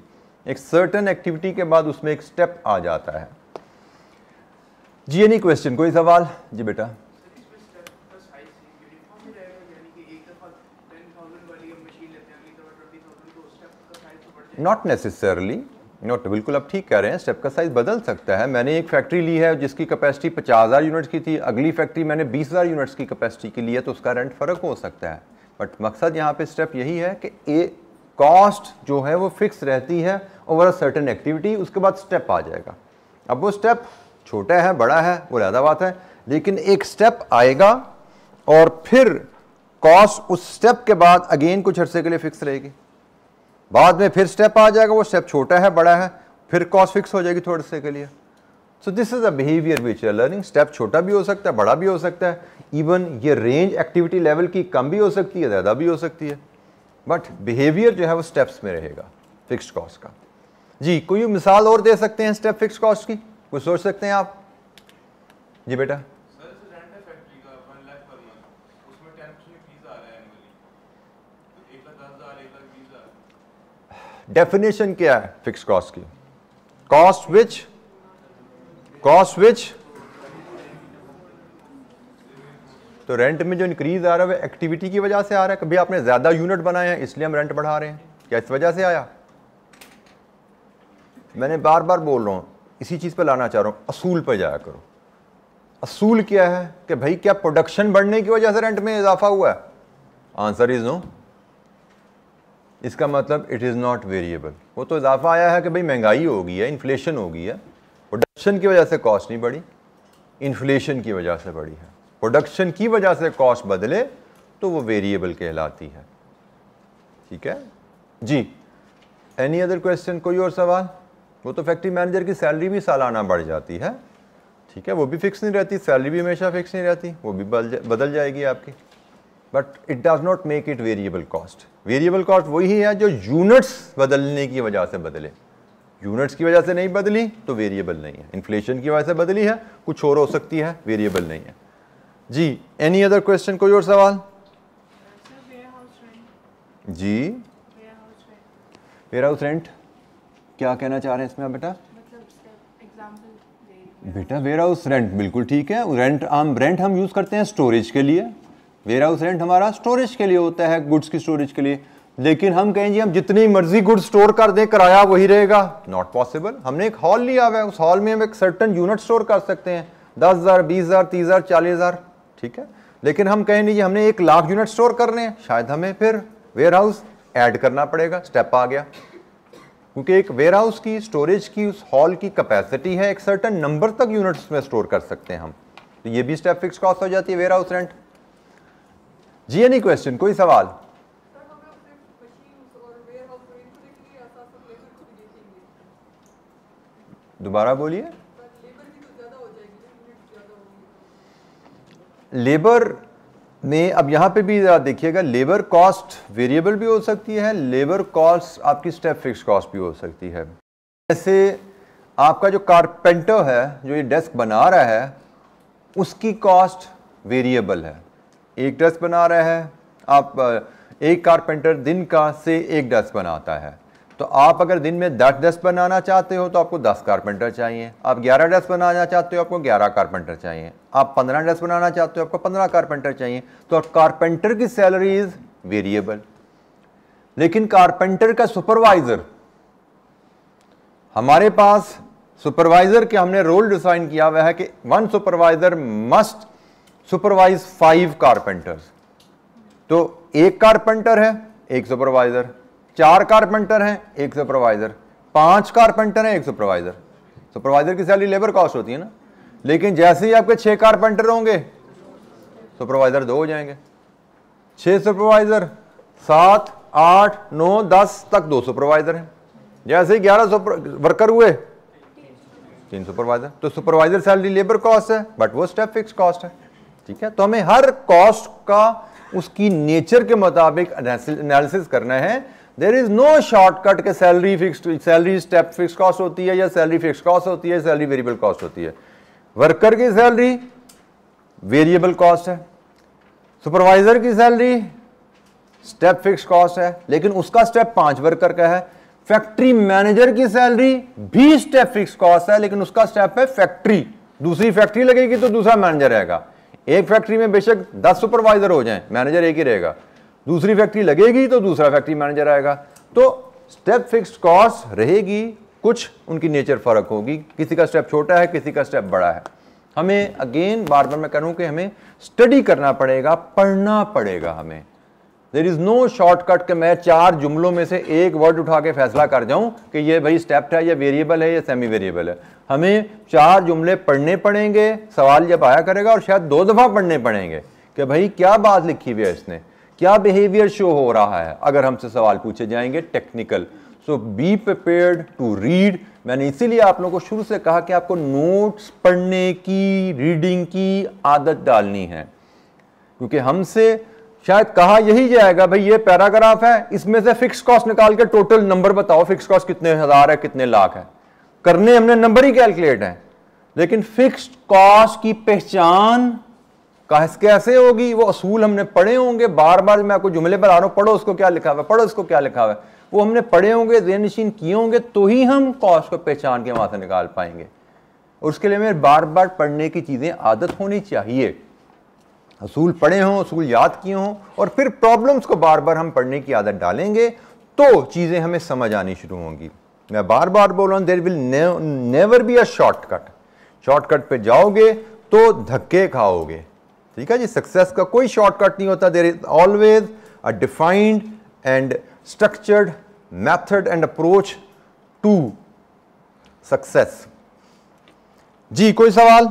एक सर्टन एक्टिविटी के बाद उसमें एक स्टेप आ जाता है जी एनी क्वेश्चन कोई सवाल जी बेटा नॉट नेसेसरली नॉट बिल्कुल आप ठीक कह रहे हैं स्टेप का साइज बदल सकता है मैंने एक फैक्ट्री ली है जिसकी कैपेसिटी पचास हज़ार यूनिट्स की थी अगली फैक्ट्री मैंने बीस हज़ार यूनिट्स की कैपेसिटी की ली है तो उसका रेंट फ़र्क हो सकता है बट मकसद यहाँ पे स्टेप यही है कि ए कॉस्ट जो है वो फिक्स रहती है ओवर अ सर्टन एक्टिविटी उसके बाद स्टेप आ जाएगा अब वो स्टेप छोटा है बड़ा है वो ज़्यादा बात है लेकिन एक स्टेप आएगा और फिर कॉस्ट उस स्टेप के बाद अगेन कुछ अरसे के लिए फिक्स रहेगी बाद में फिर स्टेप आ जाएगा वो स्टेप छोटा है बड़ा है फिर कॉस्ट फिक्स हो जाएगी थोड़े से के लिए so this is a behaviour which learning step छोटा भी हो सकता है बड़ा भी हो सकता है इवन ये रेंज एक्टिविटी लेवल की कम भी हो सकती है ज़्यादा भी हो सकती है बट बिहेवियर जो है वो स्टेप्स में रहेगा फिक्स कॉस्ट का जी कोई मिसाल और दे सकते हैं स्टेप फिक्स कॉस्ट की कुछ सोच सकते हैं आप जी बेटा डेफिनेशन क्या है फिक्स कॉस्ट की कॉस्ट विच कॉस्ट विच तो रेंट में जो इंक्रीज आ रहा है वह तो एक्टिविटी तो की वजह से आ रहा है कभी आपने ज़्यादा यूनिट बनाए हैं इसलिए हम रेंट बढ़ा रहे हैं क्या इस वजह से आया मैंने बार बार बोल रहा हूं इसी चीज़ पर लाना चाह रहा हूँ असूल पर जाया करो असूल क्या है कि भाई क्या प्रोडक्शन बढ़ने की वजह से रेंट में इजाफा हुआ है आंसर इज़ नो इसका मतलब इट इज़ नॉट वेरिएबल वो तो इजाफा आया है कि भाई महंगाई हो गई है इन्फ्लेशन हो गई है प्रोडक्शन की वजह से कॉस्ट नहीं बढ़ी इन्फ्लेशन की वजह से बढ़ी है प्रोडक्शन की वजह से कॉस्ट बदले तो वो वेरिएबल कहलाती है ठीक है जी एनी अदर क्वेश्चन कोई और सवाल वो तो फैक्ट्री मैनेजर की सैलरी भी सालाना बढ़ जाती है ठीक है वो भी फिक्स नहीं रहती सैलरी भी हमेशा फिक्स नहीं रहती वो भी बदल जाएगी आपकी but it does not make it variable cost variable cost वही है जो यूनिट्स बदलने की वजह से बदले यूनिट्स की वजह से नहीं बदली तो वेरिएबल नहीं है इन्फ्लेशन की वजह से बदली है कुछ और हो सकती है वेरिएबल नहीं है जी एनी अदर क्वेश्चन कोई और सवाल जी वेयर हाउस रेंट क्या कहना चाह रहे हैं इसमें आप बेटा मतलब बेटा वेयर हाउस रेंट बिल्कुल ठीक है रेंट हम रेंट हम यूज़ करते हैं स्टोरेज के लिए वेयर हाउस रेंट हमारा स्टोरेज के लिए होता है गुड्स की स्टोरेज के लिए लेकिन हम कहें जी हम जितनी मर्जी गुड स्टोर कर दें किराया वही रहेगा नॉट पॉसिबल हमने एक हॉल लिया हुआ है उस हॉल में हम एक सर्टन यूनिट स्टोर कर सकते हैं दस हज़ार बीस हज़ार तीस हज़ार चालीस हज़ार ठीक है लेकिन हम कहें जी हमने एक लाख यूनिट स्टोर कर रहे हैं शायद हमें फिर वेयर हाउस ऐड करना पड़ेगा स्टेप आ गया क्योंकि एक वेयर हाउस की स्टोरेज की उस हॉल की कैपेसिटी है एक सर्टन नंबर तक यूनिट्स में स्टोर कर सकते हैं हम तो ये भी स्टेप फिक्स कॉस्ट हो जाती है वेयर हाउस रेंट जी एनी क्वेश्चन कोई सवाल दोबारा बोलिए लेबर में अब यहाँ पे भी देखिएगा लेबर कॉस्ट वेरिएबल भी हो सकती है लेबर कॉस्ट आपकी स्टेप फिक्स कॉस्ट भी हो सकती है जैसे आपका जो कारपेंटर है जो ये डेस्क बना रहा है उसकी कॉस्ट वेरिएबल है एक डेस्क बना रहा है आप एक कारपेंटर दिन का से एक डेस्क बनाता है तो आप अगर दिन में दस डेस्क बनाना चाहते हो तो आपको दस कारपेंटर चाहिए आप ग्यारह डेस्क बनाना चाहते हो आपको ग्यारह कारपेंटर चाहिए आप पंद्रह डेस्क बनाना चाहते हो आपको पंद्रह कारपेंटर चाहिए तो कारपेंटर की सैलरी इज़ वेरिएबल लेकिन कारपेंटर का सुपरवाइज़र हमारे पास सुपरवाइज़र के हमने रोल डिसाइन किया हुआ है कि one supervisor must supervise five carpenters तो एक कारपेंटर है एक सुपरवाइज़र चार कारपेंटर हैं एक सुपरवाइजर पांच कारपेंटर हैं एक सुपरवाइजर सुपरवाइजर की सैलरी लेबर कॉस्ट होती है ना लेकिन जैसे ही आपके छह कारपेंटर होंगे सुपरवाइजर दो हो जाएंगे छह सुपरवाइजर सात आठ नौ दस तक दो सुपरवाइजर हैं जैसे ही ग्यारह वर्कर हुए तीन सुपरवाइजर तो सुपरवाइजर सैलरी लेबर कॉस्ट है बट वो स्टेप फिक्स कॉस्ट है ठीक है तो हमें हर कॉस्ट का उसकी नेचर के मुताबिक एनालिसिस करना है देर इज नो शॉर्टकट के salary fix salary step fix cost होती है या सैलरी फिक्स कॉस्ट होती है सैलरी वेरिएबल कॉस्ट होती है वर्कर की सैलरी वेरिएबल कॉस्ट है सुपरवाइजर की सैलरी स्टेप फिक्स कॉस्ट है लेकिन उसका स्टेप पांच वर्कर का है फैक्ट्री मैनेजर की सैलरी भी स्टेप फिक्स कॉस्ट है लेकिन उसका स्टेप है फैक्ट्री दूसरी फैक्ट्री लगेगी तो दूसरा मैनेजर रहेगा एक फैक्ट्री में बेशक दस सुपरवाइजर हो जाए मैनेजर एक ही रहेगा दूसरी फैक्ट्री लगेगी तो दूसरा फैक्ट्री मैनेजर आएगा तो स्टेप फिक्स्ड कॉस्ट रहेगी कुछ उनकी नेचर फ़र्क होगी किसी का स्टेप छोटा है किसी का स्टेप बड़ा है हमें अगेन बार बार मैं कहूं कि हमें स्टडी करना पड़ेगा पढ़ना पड़ेगा हमें देर इज़ नो शॉर्टकट कि मैं चार जुमलों में से एक वर्ड उठा के फैसला कर जाऊं कि ये भाई स्टेप है या वेरिएबल है या सेमी वेरिएबल है हमें चार जुमले पढ़ने पड़ेंगे सवाल जब आया करेगा और शायद दो दफ़ा पढ़ने पड़ेंगे कि भाई क्या बात लिखी हुई है इसने क्या बिहेवियर शो हो रहा है अगर हमसे सवाल पूछे जाएंगे technical so be prepared to read मैंने इसीलिए आप लोगों को शुरू से कहा कि आपको नोट्स पढ़ने की रीडिंग की आदत डालनी है क्योंकि हमसे शायद कहा यही जाएगा भाई ये पैराग्राफ है इसमें से फिक्स कॉस्ट निकाल के टोटल नंबर बताओ फिक्स कॉस्ट कितने हजार है कितने लाख है करने हमने नंबर ही कैलकुलेट है लेकिन फिक्स्ड कॉस्ट की पहचान कैसे होगी वो असूल हमने पढ़े होंगे बार बार मैं आपको जुमले पर आ रहा हूँ पढ़ो उसको क्या लिखा हुआ है पढ़ो उसको क्या लिखा हुआ है वो हमने पढ़े होंगे जेन नशीन किए होंगे तो ही हम कॉस्ट को पहचान के वहाँ से निकाल पाएंगे और उसके लिए हमें बार बार पढ़ने की चीज़ें आदत होनी चाहिए असूल पढ़े हों असूल याद किए हों और फिर प्रॉब्लम्स को बार बार हम पढ़ने की आदत डालेंगे तो चीज़ें हमें समझ आनी शुरू होंगी मैं बार बार बोल रहा हूँ there will never be a shortcut shortcut पे जाओगे तो धक्के खाओगे ठीक है जी सक्सेस का कोई शॉर्टकट नहीं होता there is always a defined and structured method and approach to success जी कोई सवाल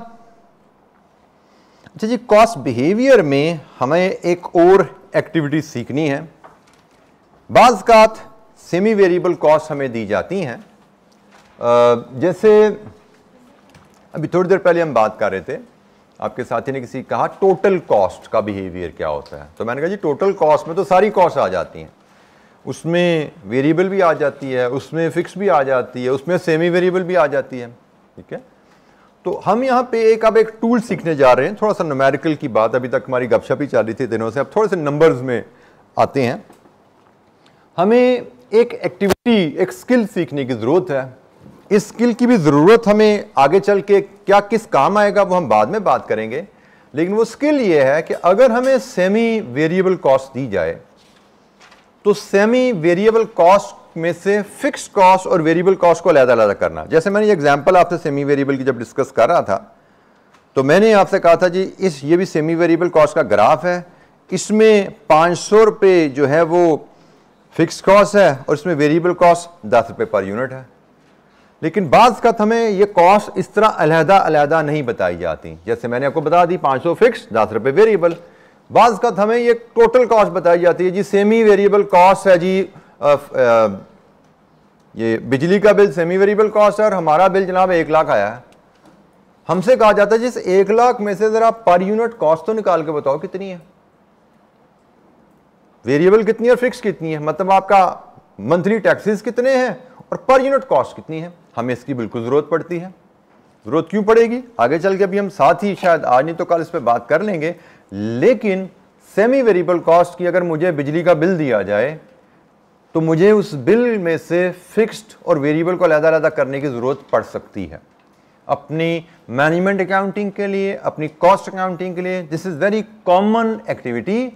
अच्छा जी कॉस्ट बिहेवियर में हमें एक और एक्टिविटी सीखनी है बाज़ात सेमी वेरिएबल कॉस्ट हमें दी जाती हैं जैसे अभी थोड़ी देर पहले हम बात कर रहे थे आपके साथी ने किसी कहा टोटल कॉस्ट का बिहेवियर क्या होता है तो मैंने कहा जी टोटल कॉस्ट में तो सारी कॉस्ट आ जाती हैं उसमें वेरिएबल भी आ जाती है उसमें फिक्स भी आ जाती है उसमें सेमी वेरिएबल भी आ जाती है ठीक है तो हम यहाँ पे एक अब एक टूल सीखने जा रहे हैं थोड़ा सा नमेरिकल की बात अभी तक हमारी गपशप ही चल रही थी दिनों से अब थोड़े से नंबर्स में आते हैं हमें एक एक्टिविटी एक स्किल सीखने की ज़रूरत है इस स्किल की भी ज़रूरत हमें आगे चल के एक क्या किस काम आएगा वो हम बाद में बात करेंगे लेकिन वो स्किल ये है कि अगर हमें सेमी वेरिएबल कॉस्ट दी जाए तो सेमी वेरिएबल कॉस्ट में से फिक्स कॉस्ट और वेरिएबल कॉस्ट को अलहदा अलहदा करना जैसे मैंने ये आपसे सेमी वेरिएबल की जब डिस्कस कर रहा था तो मैंने आपसे कहा था जी इस ये भी सेमी वेरिएबल कॉस्ट का ग्राफ है इसमें पाँच सौ रुपये जो है वो फिक्स कॉस्ट है और इसमें वेरिएबल कॉस्ट दस रुपये पर यूनिट है लेकिन बाज़ का हमें ये कॉस्ट इस तरह अलहदा अलहदा नहीं बताई जाती जैसे मैंने आपको बता दी पांच सौ फिक्स दस रुपये वेरिएबल बाज़ का हमें ये टोटल कॉस्ट बताई जाती है जी सेमी वेरिएबल कॉस्ट है जी आ, आ, ये बिजली का बिल सेमी वेरिएबल कॉस्ट है और हमारा बिल जनाब एक लाख आया है हमसे कहा जाता है जिस एक लाख में से ज़रा पर यूनिट कॉस्ट तो निकाल के बताओ कितनी है वेरिएबल कितनी है फिक्स कितनी है मतलब आपका मंथली टैक्सेस कितने हैं और पर यूनिट कॉस्ट कितनी है हमें इसकी बिल्कुल ज़रूरत पड़ती है ज़रूरत क्यों पड़ेगी आगे चल के अभी हम साथ ही शायद आज नहीं तो कल इस पर बात कर लेंगे लेकिन सेमी वेरिएबल कॉस्ट की अगर मुझे बिजली का बिल दिया जाए तो मुझे उस बिल में से फिक्स्ड और वेरिएबल को अलहदा अलहदा करने की ज़रूरत पड़ सकती है अपनी मैनेजमेंट अकाउंटिंग के लिए अपनी कॉस्ट अकाउंटिंग के लिए this is very common activity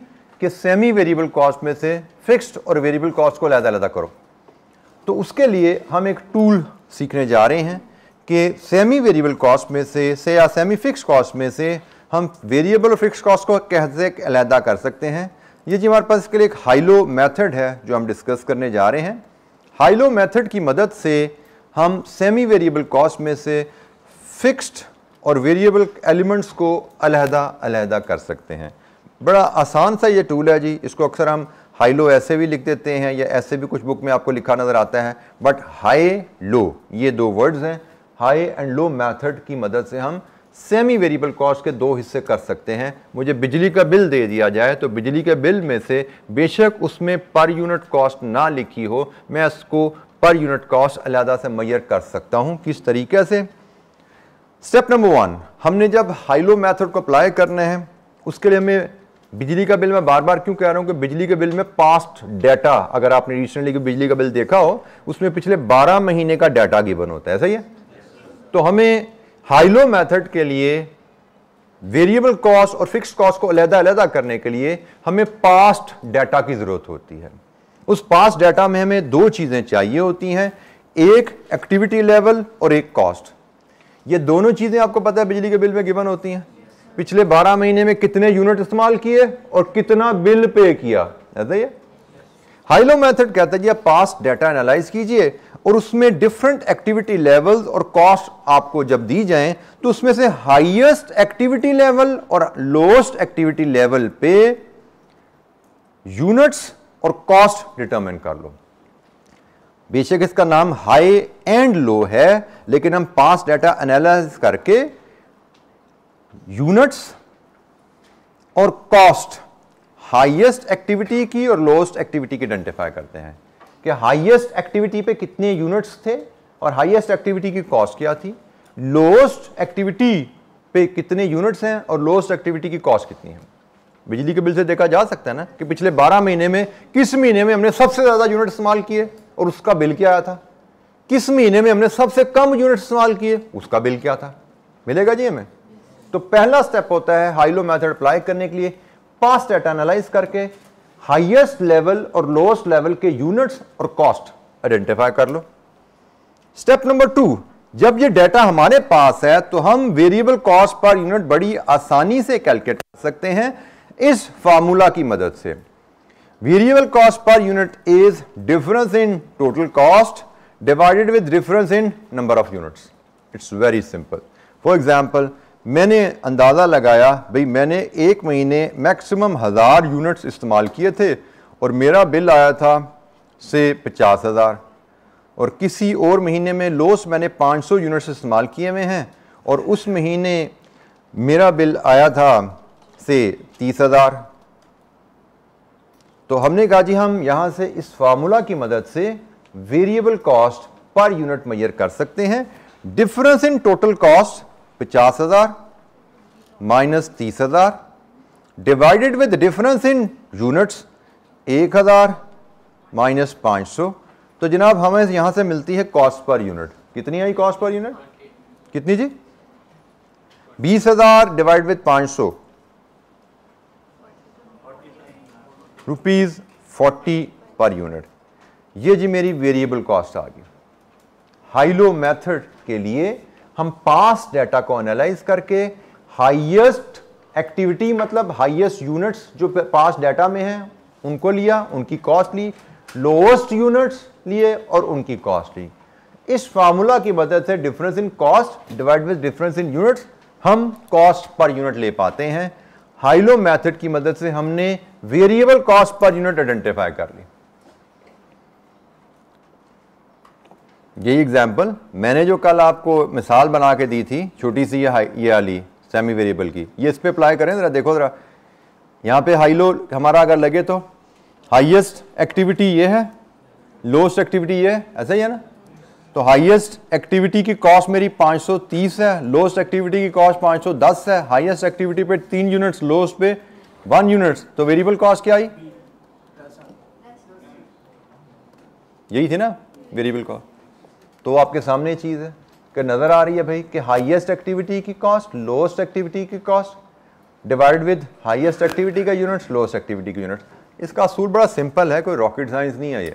कि सेमी वेरिएबल कॉस्ट में से फिक्स्ड और वेरिएबल कॉस्ट को अलहदा अलहदा करो तो उसके लिए हम एक टूल सीखने जा रहे हैं कि सेमी वेरिएबल कॉस्ट में से से या सेमी फिक्स कॉस्ट में से हम वेरिएबल और फिक्स कॉस्ट को कैसे अलहदा कर सकते हैं ये जी हमारे पास इसके लिए एक हाइलो मेथड है जो हम डिस्कस करने जा रहे हैं हाईलो मेथड की मदद से हम सेमी वेरिएबल कॉस्ट में से फिक्स्ड और वेरिएबल एलिमेंट्स को अलहदा अलहदा कर सकते हैं बड़ा आसान सा ये टूल है जी इसको अक्सर हम हाई लो ऐसे भी लिख देते हैं या ऐसे भी कुछ बुक में आपको लिखा नज़र आता है बट हाई लो ये दो वर्ड्स हैं हाई एंड लो मैथड की मदद से हम सेमी वेरिएबल कॉस्ट के दो हिस्से कर सकते हैं मुझे बिजली का बिल दे दिया जाए तो बिजली के बिल में से बेशक उसमें पर यूनिट कॉस्ट ना लिखी हो मैं इसको पर यूनिट कॉस्ट अलहदा से मैयर कर सकता हूँ किस तरीके से स्टेप नंबर वन हमने जब हाइलो मेथड को अप्लाई करना है उसके लिए हमें बिजली का बिल मैं बार बार क्यों कह रहा हूँ कि बिजली के बिल में पास्ट डाटा अगर आपने रिसेंटली बिजली का बिल देखा हो उसमें पिछले 12 महीने का डाटा गिवन होता है सही है तो हमें हाइलो मेथड के लिए वेरिएबल कॉस्ट और फिक्स कॉस्ट को अलहदा अलहदा करने के लिए हमें पास्ट डाटा की ज़रूरत होती है उस पास्ट डाटा में हमें दो चीज़ें चाहिए होती हैं एक एक्टिविटी लेवल और एक कॉस्ट ये दोनों चीज़ें आपको पता है बिजली के बिल में गिवन होती हैं पिछले 12 महीने में कितने यूनिट इस्तेमाल किए और कितना बिल पे किया ये हाइलो मेथड कहता है जी आप पास डाटा एनालाइज कीजिए और उसमें डिफरेंट एक्टिविटी लेवल्स और कॉस्ट आपको जब दी जाए तो उसमें से हाईएस्ट एक्टिविटी लेवल और लोएस्ट एक्टिविटी लेवल पे यूनिट्स और कॉस्ट डिटरमिन कर लो बेशक इसका नाम हाई एंड लो है लेकिन हम पास डाटा एनालिस करके यूनिट्स और कॉस्ट हाईएस्ट एक्टिविटी की और लोएस्ट एक्टिविटी की आइडेंटिफाई करते हैं कि हाईएस्ट एक्टिविटी पे कितने यूनिट्स थे और हाईएस्ट एक्टिविटी की कॉस्ट क्या थी लोएस्ट एक्टिविटी पे कितने यूनिट्स हैं और लोएस्ट एक्टिविटी की कॉस्ट कितनी है बिजली के बिल से देखा जा सकता है ना कि पिछले 12 महीने में किस महीने में हमने सबसे ज़्यादा यूनिट इस्तेमाल किए और उसका बिल क्या आया था किस महीने में हमने सबसे कम यूनिट इस्तेमाल किए उसका बिल क्या था मिलेगा जी हमें तो पहला स्टेप होता है हाईलो मेथड अप्लाई करने के लिए पास डेटा एनालाइज करके हाईएस्ट लेवल और लोएस्ट लेवल के यूनिट्स और कॉस्ट आइडेंटिफाई कर लो स्टेप नंबर टू जब ये डेटा हमारे पास है तो हम वेरिएबल कॉस्ट पर यूनिट बड़ी आसानी से कैलकुलेट कर सकते हैं इस फार्मूला की मदद से variable cost per unit is difference in total cost divided with difference in number of units it's very simple for example मैंने अंदाज़ा लगाया भाई मैंने एक महीने मैक्सिमम हज़ार यूनिट्स इस्तेमाल किए थे और मेरा बिल आया था से पचास हज़ार और किसी और महीने में लॉस मैंने 500 यूनिट्स इस्तेमाल किए हुए हैं और उस महीने मेरा बिल आया था से तीस हज़ार तो हमने कहा जी हम यहाँ से इस फार्मूला की मदद से वेरिएबल कॉस्ट पर यूनिट मैयर कर सकते हैं डिफरेंस इन टोटल कॉस्ट पचास हज़ार माइनस तीस हज़ार divided with difference in units एक हज़ार माइनस पाँच सौ तो जनाब हमें यहाँ से मिलती है कॉस्ट पर यूनिट कितनी आई कॉस्ट पर यूनिट कितनी जी बीस हज़ार डिवाइड विद पाँच सौ रुपीज़ फोर्टी पर यूनिट ये जी मेरी वेरिएबल कॉस्ट आ गई हाइलो मेथड के लिए हम पास डाटा को एनालाइज करके हाईएस्ट एक्टिविटी मतलब हाईएस्ट यूनिट्स जो पास डाटा में हैं उनको लिया उनकी कॉस्ट ली लोएस्ट यूनिट्स लिए और उनकी कॉस्ट ली इस फार्मूला की मदद से difference in cost divide with difference in units हम कॉस्ट पर यूनिट ले पाते हैं हाइलो मेथड की मदद से हमने variable cost per unit identify कर ली यही एग्ज़ाम्पल मैंने जो कल आपको मिसाल बना के दी थी छोटी सी ये ये सेमी वेरिएबल की ये इस पर अप्लाई करें ज़रा देखो ज़रा यहाँ पे हाई लो हमारा अगर लगे तो हाईएस्ट एक्टिविटी ये है लोस्ट एक्टिविटी ये है ऐसा ही है ना तो हाईएस्ट एक्टिविटी की कॉस्ट मेरी 530 है लोस्ट एक्टिविटी की कॉस्ट 510 है हाईएस्ट एक्टिविटी पे तीन यूनिट्स लोस्ट पे वन यूनिट्स तो वेरिएबल कॉस्ट क्या आई यही थी ना वेरिएबल कॉस्ट तो आपके सामने चीज़ है कि नज़र आ रही है भाई कि हाईएस्ट एक्टिविटी की कॉस्ट लोएस्ट एक्टिविटी की cost divide with highest activity का यूनिट्स लोएस्ट एक्टिविटी का यूनिट्स इसका असूल बड़ा सिंपल है कोई रॉकेट साइंस नहीं है ये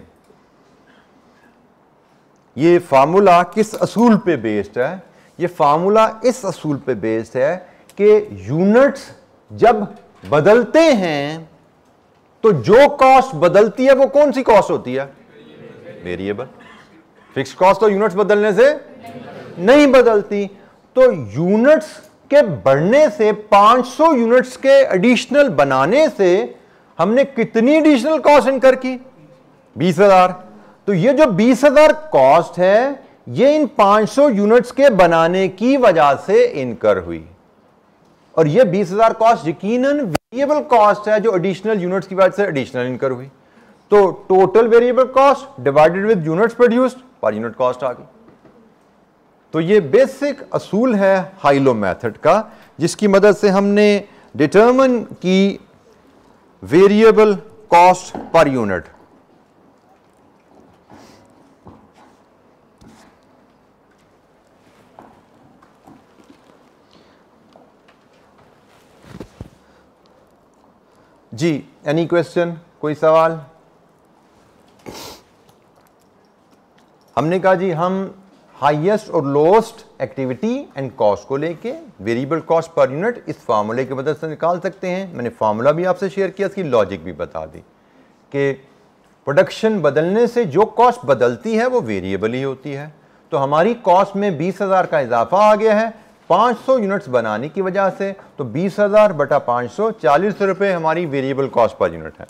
ये फार्मूला किस असूल पे बेस्ड है ये फार्मूला इस असूल पे बेस्ड है कि यूनिट्स जब बदलते हैं तो जो कॉस्ट बदलती है वो कौन सी कॉस्ट होती है वेरिएबल फिक्स कॉस्ट तो यूनिट्स बदलने से नहीं, नहीं बदलती तो यूनिट्स के बढ़ने से 500 यूनिट्स के एडिशनल बनाने से हमने कितनी एडिशनल कॉस्ट इनकर की 20,000 तो ये जो 20,000 कॉस्ट है ये इन 500 यूनिट्स के बनाने की वजह से इनकर हुई और ये 20,000 कॉस्ट यकीनन वेरिएबल कॉस्ट है जो एडिशनल यूनिट्स की वजह से एडिशनल इनकर हुई तो total variable cost divided with units produced per unit cost आ गई तो ये बेसिक असूल है हाइलो मेथड का जिसकी मदद से हमने डिटर्मन की वेरिएबल कॉस्ट पर यूनिट जी एनी क्वेश्चन कोई सवाल हमने कहा जी हम हाईएस्ट और लोएस्ट एक्टिविटी एंड कॉस्ट को लेके वेरिएबल कॉस्ट पर यूनिट इस फार्मूले की मदद से निकाल सकते हैं मैंने फार्मूला भी आपसे शेयर किया इसकी लॉजिक भी बता दी कि प्रोडक्शन बदलने से जो कॉस्ट बदलती है वो वेरिएबल ही होती है तो हमारी कॉस्ट में बीस हज़ार का इजाफा आ गया है 500 यूनिट्स बनाने की वजह से तो बीस हज़ार बटा पाँच सौ चालीस रुपये हमारी वेरिएबल कॉस्ट पर यूनिट है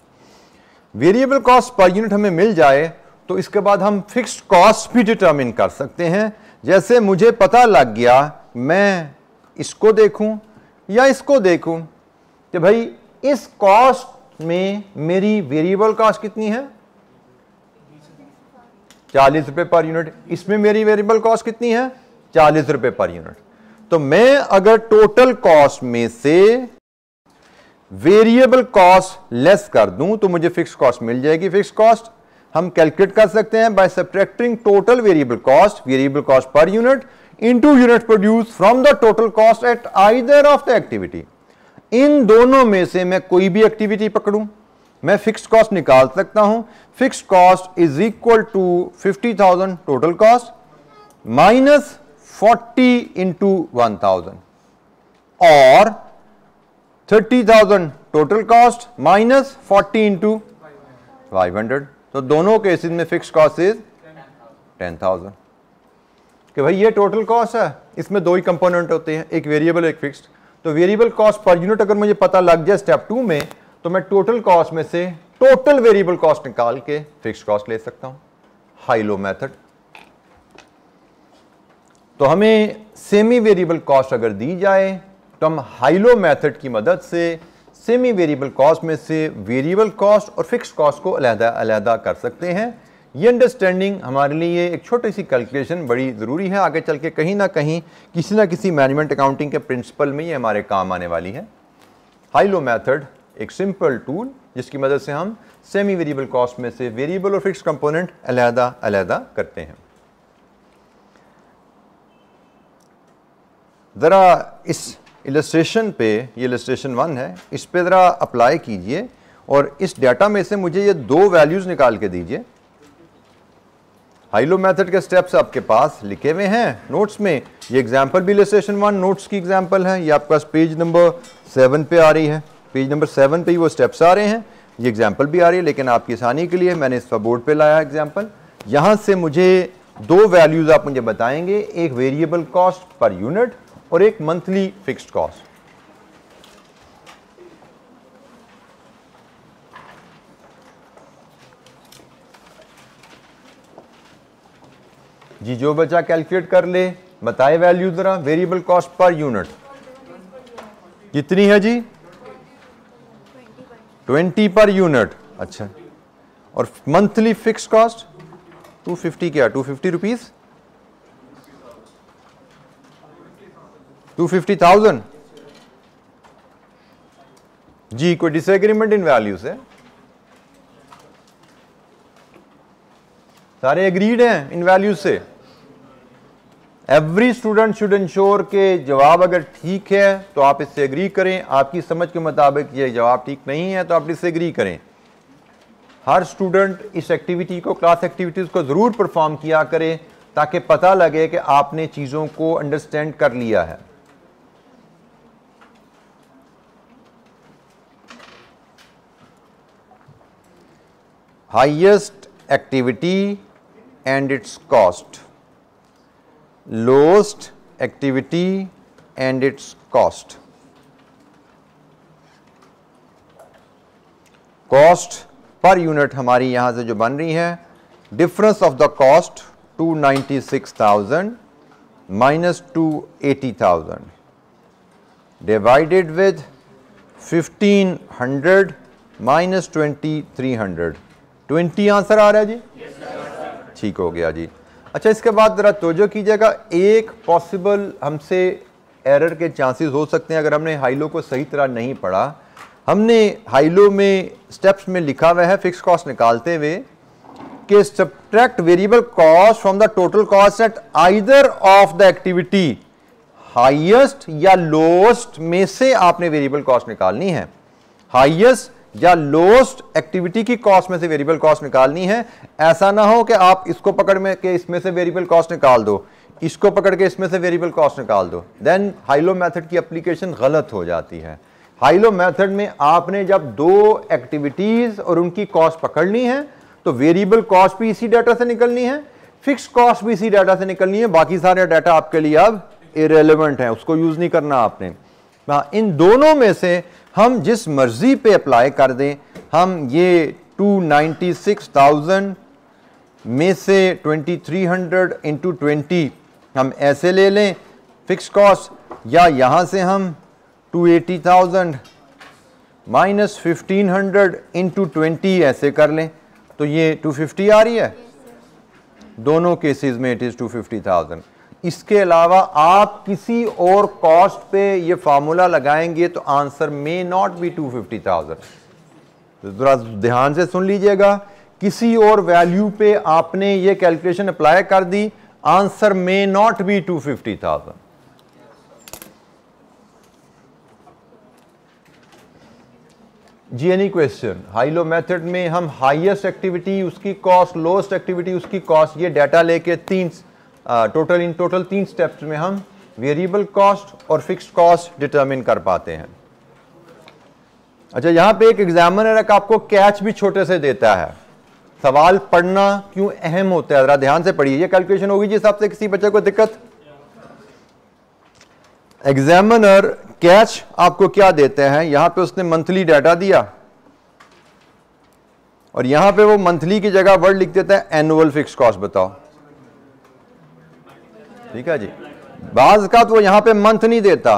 वेरिएबल कॉस्ट पर यूनिट हमें मिल जाए तो इसके बाद हम फिक्स्ड कॉस्ट भी डिटर्मिन कर सकते हैं जैसे मुझे पता लग गया मैं इसको देखूं या इसको देखूं कि भाई इस कॉस्ट में मेरी वेरिएबल कॉस्ट कितनी है चालीस रुपए पर यूनिट इसमें मेरी वेरिएबल कॉस्ट कितनी है चालीस रुपए पर यूनिट तो मैं अगर टोटल कॉस्ट में से वेरिएबल कॉस्ट लेस कर दूं तो मुझे फिक्स कॉस्ट मिल जाएगी फिक्स कॉस्ट हम कैलकुलेट कर सकते हैं by subtracting total variable cost variable cost per unit into unit produce from the total cost at either of the activity इन दोनों में से मैं कोई भी एक्टिविटी पकड़ूं मैं फिक्स कॉस्ट निकाल सकता हूं fix cost is equal to fifty thousand total cost minus forty into one thousand और thirty thousand total cost minus forty into five hundred तो दोनों केसेस में fix cost is ten thousand कि भाई ये टोटल कॉस्ट है इसमें दो ही कंपोनेंट होते हैं एक वेरिएबल एक फिक्स्ड तो वेरिएबल कॉस्ट पर यूनिट अगर मुझे पता लग जाए स्टेप टू में तो मैं टोटल कॉस्ट में से टोटल वेरिएबल कॉस्ट निकाल के फिक्स कॉस्ट ले सकता हूं हाई लो मैथड तो हमें सेमी वेरिएबल कॉस्ट अगर दी जाए तो हम हाई लो मैथड की मदद से सेमी वेरिएबल कॉस्ट में से वेरिएबल कॉस्ट और फिक्स कॉस्ट को अलहदा अलहदा कर सकते हैं ये अंडरस्टैंडिंग हमारे लिए एक छोटी सी कैलकुलेशन बड़ी ज़रूरी है आगे चल के कहीं ना कहीं किसी ना किसी मैनेजमेंट अकाउंटिंग के प्रिंसिपल में ये हमारे काम आने वाली है हाईलो मैथड एक सिंपल टूल जिसकी मदद से हम सेमी वेरिएबल कॉस्ट में से वेरिएबल और फिक्स कंपोनेंट अलहदा अलहदा करते हैं ज़रा इस इलस्ट्रेशन पे ये इलस्ट्रेशन वन है इस पे ज़रा अप्लाई कीजिए और इस डाटा में से मुझे ये दो वैल्यूज़ निकाल के दीजिए हाइलो मेथड के स्टेप्स आपके पास लिखे हुए हैं नोट्स में ये एग्जांपल भी इलस्ट्रेशन वन नोट्स की एग्जांपल है ये आपके पास पेज नंबर सेवन पे आ रही है पेज नंबर सेवन पे ही वो स्टेप्स आ रहे हैं ये एग्जाम्पल भी आ रही है लेकिन आपकी आसानी के लिए मैंने इस बोर्ड पर लाया एग्जाम्पल यहाँ से मुझे दो वैल्यूज़ आप मुझे बताएंगे एक वेरिएबल कॉस्ट पर यूनिट और एक मंथली फिक्स्ड कॉस्ट जी जो बच्चा कैलकुलेट कर ले बताए वैल्यू जरा वेरिएबल कॉस्ट पर यूनिट कितनी है जी ट्वेंटी पर यूनिट अच्छा और monthly fix cost two fifty क्या two fifty rupees two fifty thousand जी कोई डिसएग्रीमेंट इन वैल्यू से सारे एग्रीड हैं इन वैल्यूज से एवरी स्टूडेंट शुड इंश्योर के जवाब अगर ठीक है तो आप इससे एग्री करें आपकी समझ के मुताबिक ये जवाब ठीक नहीं है तो आप इससे एग्री करें हर स्टूडेंट इस एक्टिविटी को क्लास एक्टिविटीज़ को ज़रूर परफॉर्म किया करे ताकि पता लगे कि आपने चीज़ों को अंडरस्टैंड कर लिया है highest activity and its cost lowest activity and its cost cost per unit hamari yahan difference of the cost 296000 minus 280000 divided with 1500 minus 2300 twenty answer आ रहा है जी ठीक हो गया जी अच्छा इसके बाद ज़रा तोजो कीजिएगा एक पॉसिबल हमसे एरर के चांसेस हो सकते हैं अगर हमने हाइलो को सही तरह नहीं पढ़ा हमने हाइलो में स्टेप्स में लिखा हुआ है फिक्स कॉस्ट निकालते हुए कि subtract variable cost from the total cost at either of the activity highest या लोएस्ट में से आपने वेरिएबल कॉस्ट निकालनी है हाइएस्ट या लोस्ट एक्टिविटी की कॉस्ट में से वेरिएबल कॉस्ट निकालनी है ऐसा ना हो कि आप इसको पकड़ में के इसमें से वेरिएबल कॉस्ट निकाल दो इसको पकड़ के इसमें से वेरिएबल कॉस्ट निकाल दो देन हाइलो मेथड की एप्लीकेशन गलत हो जाती है हाइलो मेथड में आपने जब दो एक्टिविटीज़ और उनकी कॉस्ट पकड़नी है तो वेरिएबल कॉस्ट भी इसी डाटा से निकलनी है फिक्स कॉस्ट भी इसी डाटा से निकलनी है बाकी सारे डाटा आपके लिए अब इरेलीवेंट है उसको यूज़ नहीं करना आपने हाँ, इन दोनों में से हम जिस मर्ज़ी पे अप्लाई कर दें हम ये 296,000 में से 2300 हंड्रेड इंटू ट्वेंटी हम ऐसे ले लें फिक्स कॉस्ट या यहाँ से हम 280,000 minus fifteen hundred into twenty ऐसे कर लें तो ये 250 आ रही है दोनों केसेस में इट इज़ 250,000 इसके अलावा आप किसी और कॉस्ट पे ये फार्मूला लगाएंगे तो answer may not be two fifty thousand ज़रा ध्यान से सुन लीजिएगा किसी और वैल्यू पे आपने ये कैलकुलेशन अप्लाई कर दी answer may not be two fifty thousand जी any question high low method में हम हाईएस्ट एक्टिविटी उसकी कॉस्ट लोएस्ट एक्टिविटी उसकी कॉस्ट ये डाटा लेके तीन टोटल इन टोटल तीन स्टेप्स में हम वेरिएबल कॉस्ट और फिक्स्ड कॉस्ट डिटर्मिन कर पाते हैं अच्छा यहां पे एक एग्जामिनर एक आपको कैच भी छोटे से देता है सवाल पढ़ना क्यों अहम होता है ज़रा ध्यान से पढ़िए ये कैलकुलेशन होगी जिस हिसाब से किसी बच्चे को दिक्कत एग्जामिनर कैच आपको क्या देते हैं यहां पे उसने मंथली डाटा दिया और यहां पे वो मंथली की जगह वर्ड लिख देता है एनुअल फिक्स कॉस्ट बताओ ठीक है जी बाज का तो यहां पे मंथ नहीं देता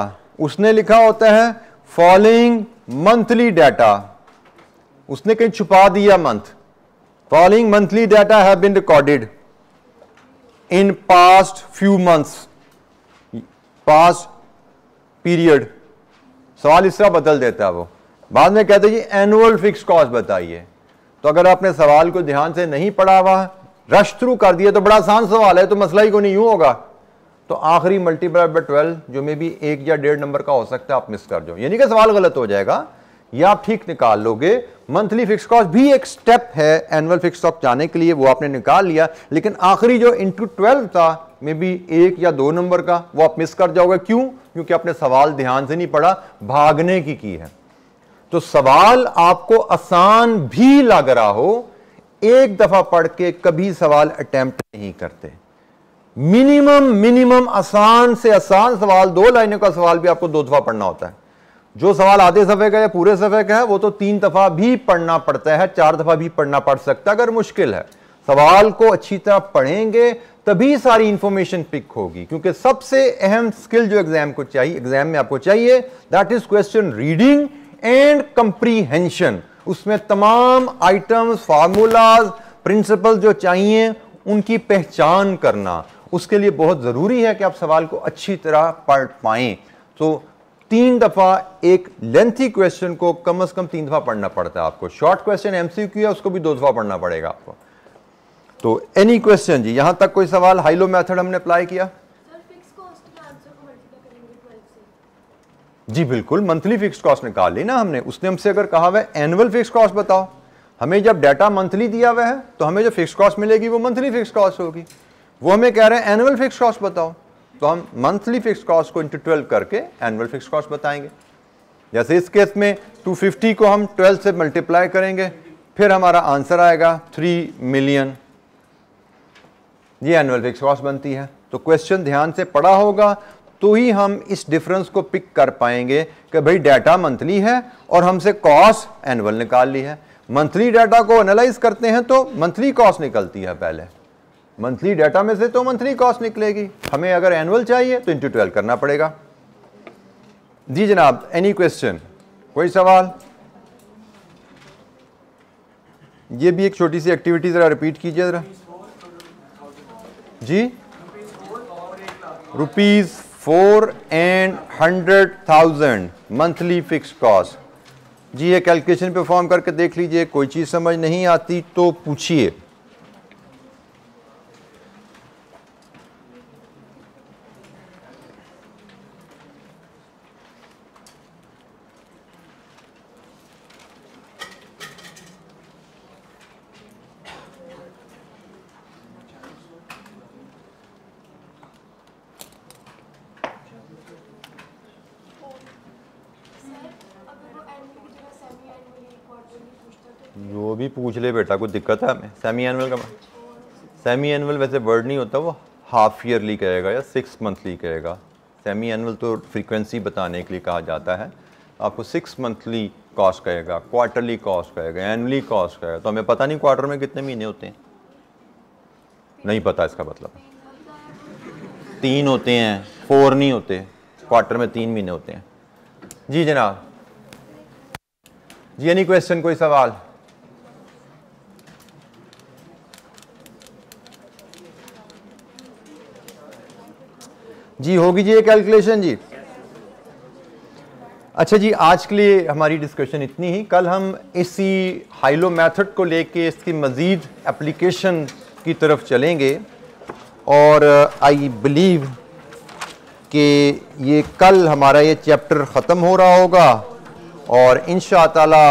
उसने लिखा होता है फॉलोइंग मंथली डाटा उसने कहीं छुपा दिया month following monthly data have been recorded in past few months past period सवाल इस तरह बदल देता है वो बाद में कहते जी एनुअल फिक्स कॉस्ट बताइए तो अगर आपने सवाल को ध्यान से नहीं पढ़ा हुआ रश थ्रू कर दिया तो बड़ा आसान सवाल है तो मसला ही को नहीं यूं होगा तो आखिरी मल्टीप्लाई बाय ट्वेल्व जो मे भी एक या डेढ़ नंबर का हो सकता है आप मिस कर जाओ यानी कि सवाल गलत हो जाएगा या आप ठीक निकाल लोगे मंथली फिक्स कॉस्ट भी एक स्टेप है एनुअल फिक्स कॉस्ट जाने के लिए वो आपने निकाल लिया लेकिन आखिरी जो इंटू ट्वेल्व था मे बी एक या दो नंबर का वो आप मिस कर जाओगे क्यों क्योंकि आपने सवाल ध्यान से नहीं पढ़ा भागने की की है तो सवाल आपको आसान भी लग रहा हो एक दफा पढ़ के कभी सवाल अटेम्प्ट नहीं करते मिनिमम मिनिमम आसान से आसान सवाल दो लाइनों का सवाल भी आपको दो दफा पढ़ना होता है जो सवाल आधे सफ़े का या पूरे सफ़े का है वो तो तीन दफ़ा भी पढ़ना पड़ता है चार दफ़ा भी पढ़ना पड़ सकता है अगर मुश्किल है सवाल को अच्छी तरह पढ़ेंगे तभी सारी इंफॉर्मेशन पिक होगी क्योंकि सबसे अहम स्किल जो एग्जाम को चाहिए एग्जाम में आपको चाहिए that is question reading and comprehension उसमें तमाम आइटम्स फार्मूलाज प्रिंसिपल जो चाहिए उनकी पहचान करना उसके लिए बहुत ज़रूरी है कि आप सवाल को अच्छी तरह पढ़ पाएँ तो तीन दफ़ा एक लेंथी क्वेश्चन को कम अज़ कम तीन दफ़ा पढ़ना पड़ता है आपको शॉर्ट क्वेश्चन एमसीक्यू है उसको भी दो दफ़ा पढ़ना पड़ेगा आपको तो एनी क्वेश्चन जी यहाँ तक कोई सवाल हाइलो मेथड हमने अप्लाई किया जी बिल्कुल मंथली फिक्स कॉस्ट निकाल ली ना हमने उसने हमसे अगर कहा हुआ एनुअल फिक्स कॉस्ट बताओ हमें जब डाटा मंथली दिया हुआ है तो हमें जो फिक्स कॉस्ट मिलेगी वो मंथली फिक्स कॉस्ट होगी वो हमें कह रहे हैं एनुअल फिक्स कॉस्ट बताओ तो हम मंथली फिक्स कॉस्ट को इंटू ट्वेल्व करके एनुअल फिक्स कॉस्ट बताएंगे जैसे इस केस में 250 को हम 12 से मल्टीप्लाई करेंगे फिर हमारा आंसर आएगा 3 मिलियन ये एनुअल फिक्स कॉस्ट बनती है तो क्वेश्चन ध्यान से पढ़ा होगा तो ही हम इस डिफरेंस को पिक कर पाएंगे कि भाई डाटा मंथली है और हमसे कॉस्ट एनुअल निकाल ली है मंथली डाटा को एनालाइज करते हैं तो मंथली कॉस्ट निकलती है पहले मंथली डाटा में से तो मंथली कॉस्ट निकलेगी हमें अगर एनुअल चाहिए तो इंटू ट्वेल्व करना पड़ेगा जी जनाब एनी क्वेश्चन कोई सवाल ये भी एक छोटी सी एक्टिविटी ज़रा रिपीट कीजिए ज़रा जी rupees four and hundred thousand monthly fix cost जी ये कैलकुलेशन परफॉर्म करके देख लीजिए कोई चीज़ समझ नहीं आती तो पूछिए भी पूछ ले बेटा कोई दिक्कत है हमें सेमी एनअल का सेमी एनअल वैसे वर्ड नहीं होता वो हाफ ईयरली कहेगा या सिक्स मंथली कहेगा सेमी एनअल तो फ्रीक्वेंसी बताने के लिए कहा जाता है आपको सिक्स मंथली कॉस्ट कहेगा क्वार्टरली कॉस्ट कहेगा एनअली कॉस्ट कहेगा तो हमें पता नहीं क्वार्टर में कितने महीने होते हैं नहीं पता इसका मतलब तीन होते हैं फोर नहीं होते क्वार्टर में तीन महीने होते हैं जी जनाब जी एनी क्वेश्चन कोई सवाल जी होगी जी ये कैलकुलेशन जी अच्छा जी आज के लिए हमारी डिस्कशन इतनी ही कल हम इसी हाइलो मेथड को लेके इसकी मज़ीद एप्लीकेशन की तरफ चलेंगे और आई uh, बिलीव कि ये कल हमारा ये चैप्टर ख़त्म हो रहा होगा और इन ताला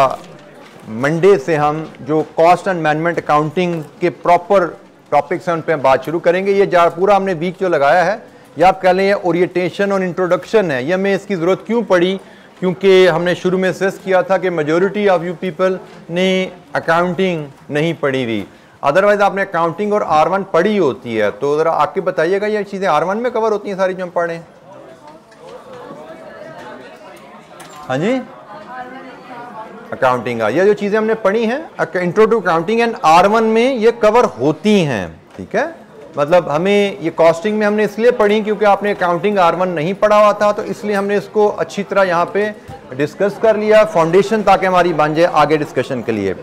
मंडे से हम जो कॉस्ट एंड मैनेजमेंट अकाउंटिंग के प्रॉपर टॉपिक्स हैं उन पर हम बात शुरू करेंगे ये पूरा हमने वीक जो लगाया है या आप कह लें ओरिएटेशन और इंट्रोडक्शन है ये हमें इसकी ज़रूरत क्यों पड़ी क्योंकि हमने शुरू में सेस किया था कि मेजोरिटी ऑफ यू पीपल ने अकाउंटिंग नहीं पढ़ी हुई अदरवाइज आपने अकाउंटिंग और आर वन पढ़ी होती है तो ज़रा आपके बताइएगा ये चीज़ें आर वन में कवर होती हैं सारी जो हम पढ़ें हाँ जी अकाउंटिंग का ये जो चीज़ें हमने पढ़ी हैं intro to accounting and R one में ये कवर होती हैं ठीक है मतलब हमें ये कॉस्टिंग में हमने इसलिए पढ़ी क्योंकि आपने अकाउंटिंग आर वन नहीं पढ़ा हुआ था तो इसलिए हमने इसको अच्छी तरह यहाँ पे डिस्कस कर लिया फाउंडेशन ताकि हमारी बन जाए आगे डिस्कशन के लिए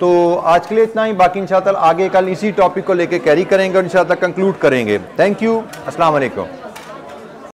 तो आज के लिए इतना ही बाकी इंशाल्लाह आगे कल इसी टॉपिक को लेकर कैरी करेंगे और इंशाल्लाह कंक्लूड करेंगे थैंक यू अस्सलाम वालेकुम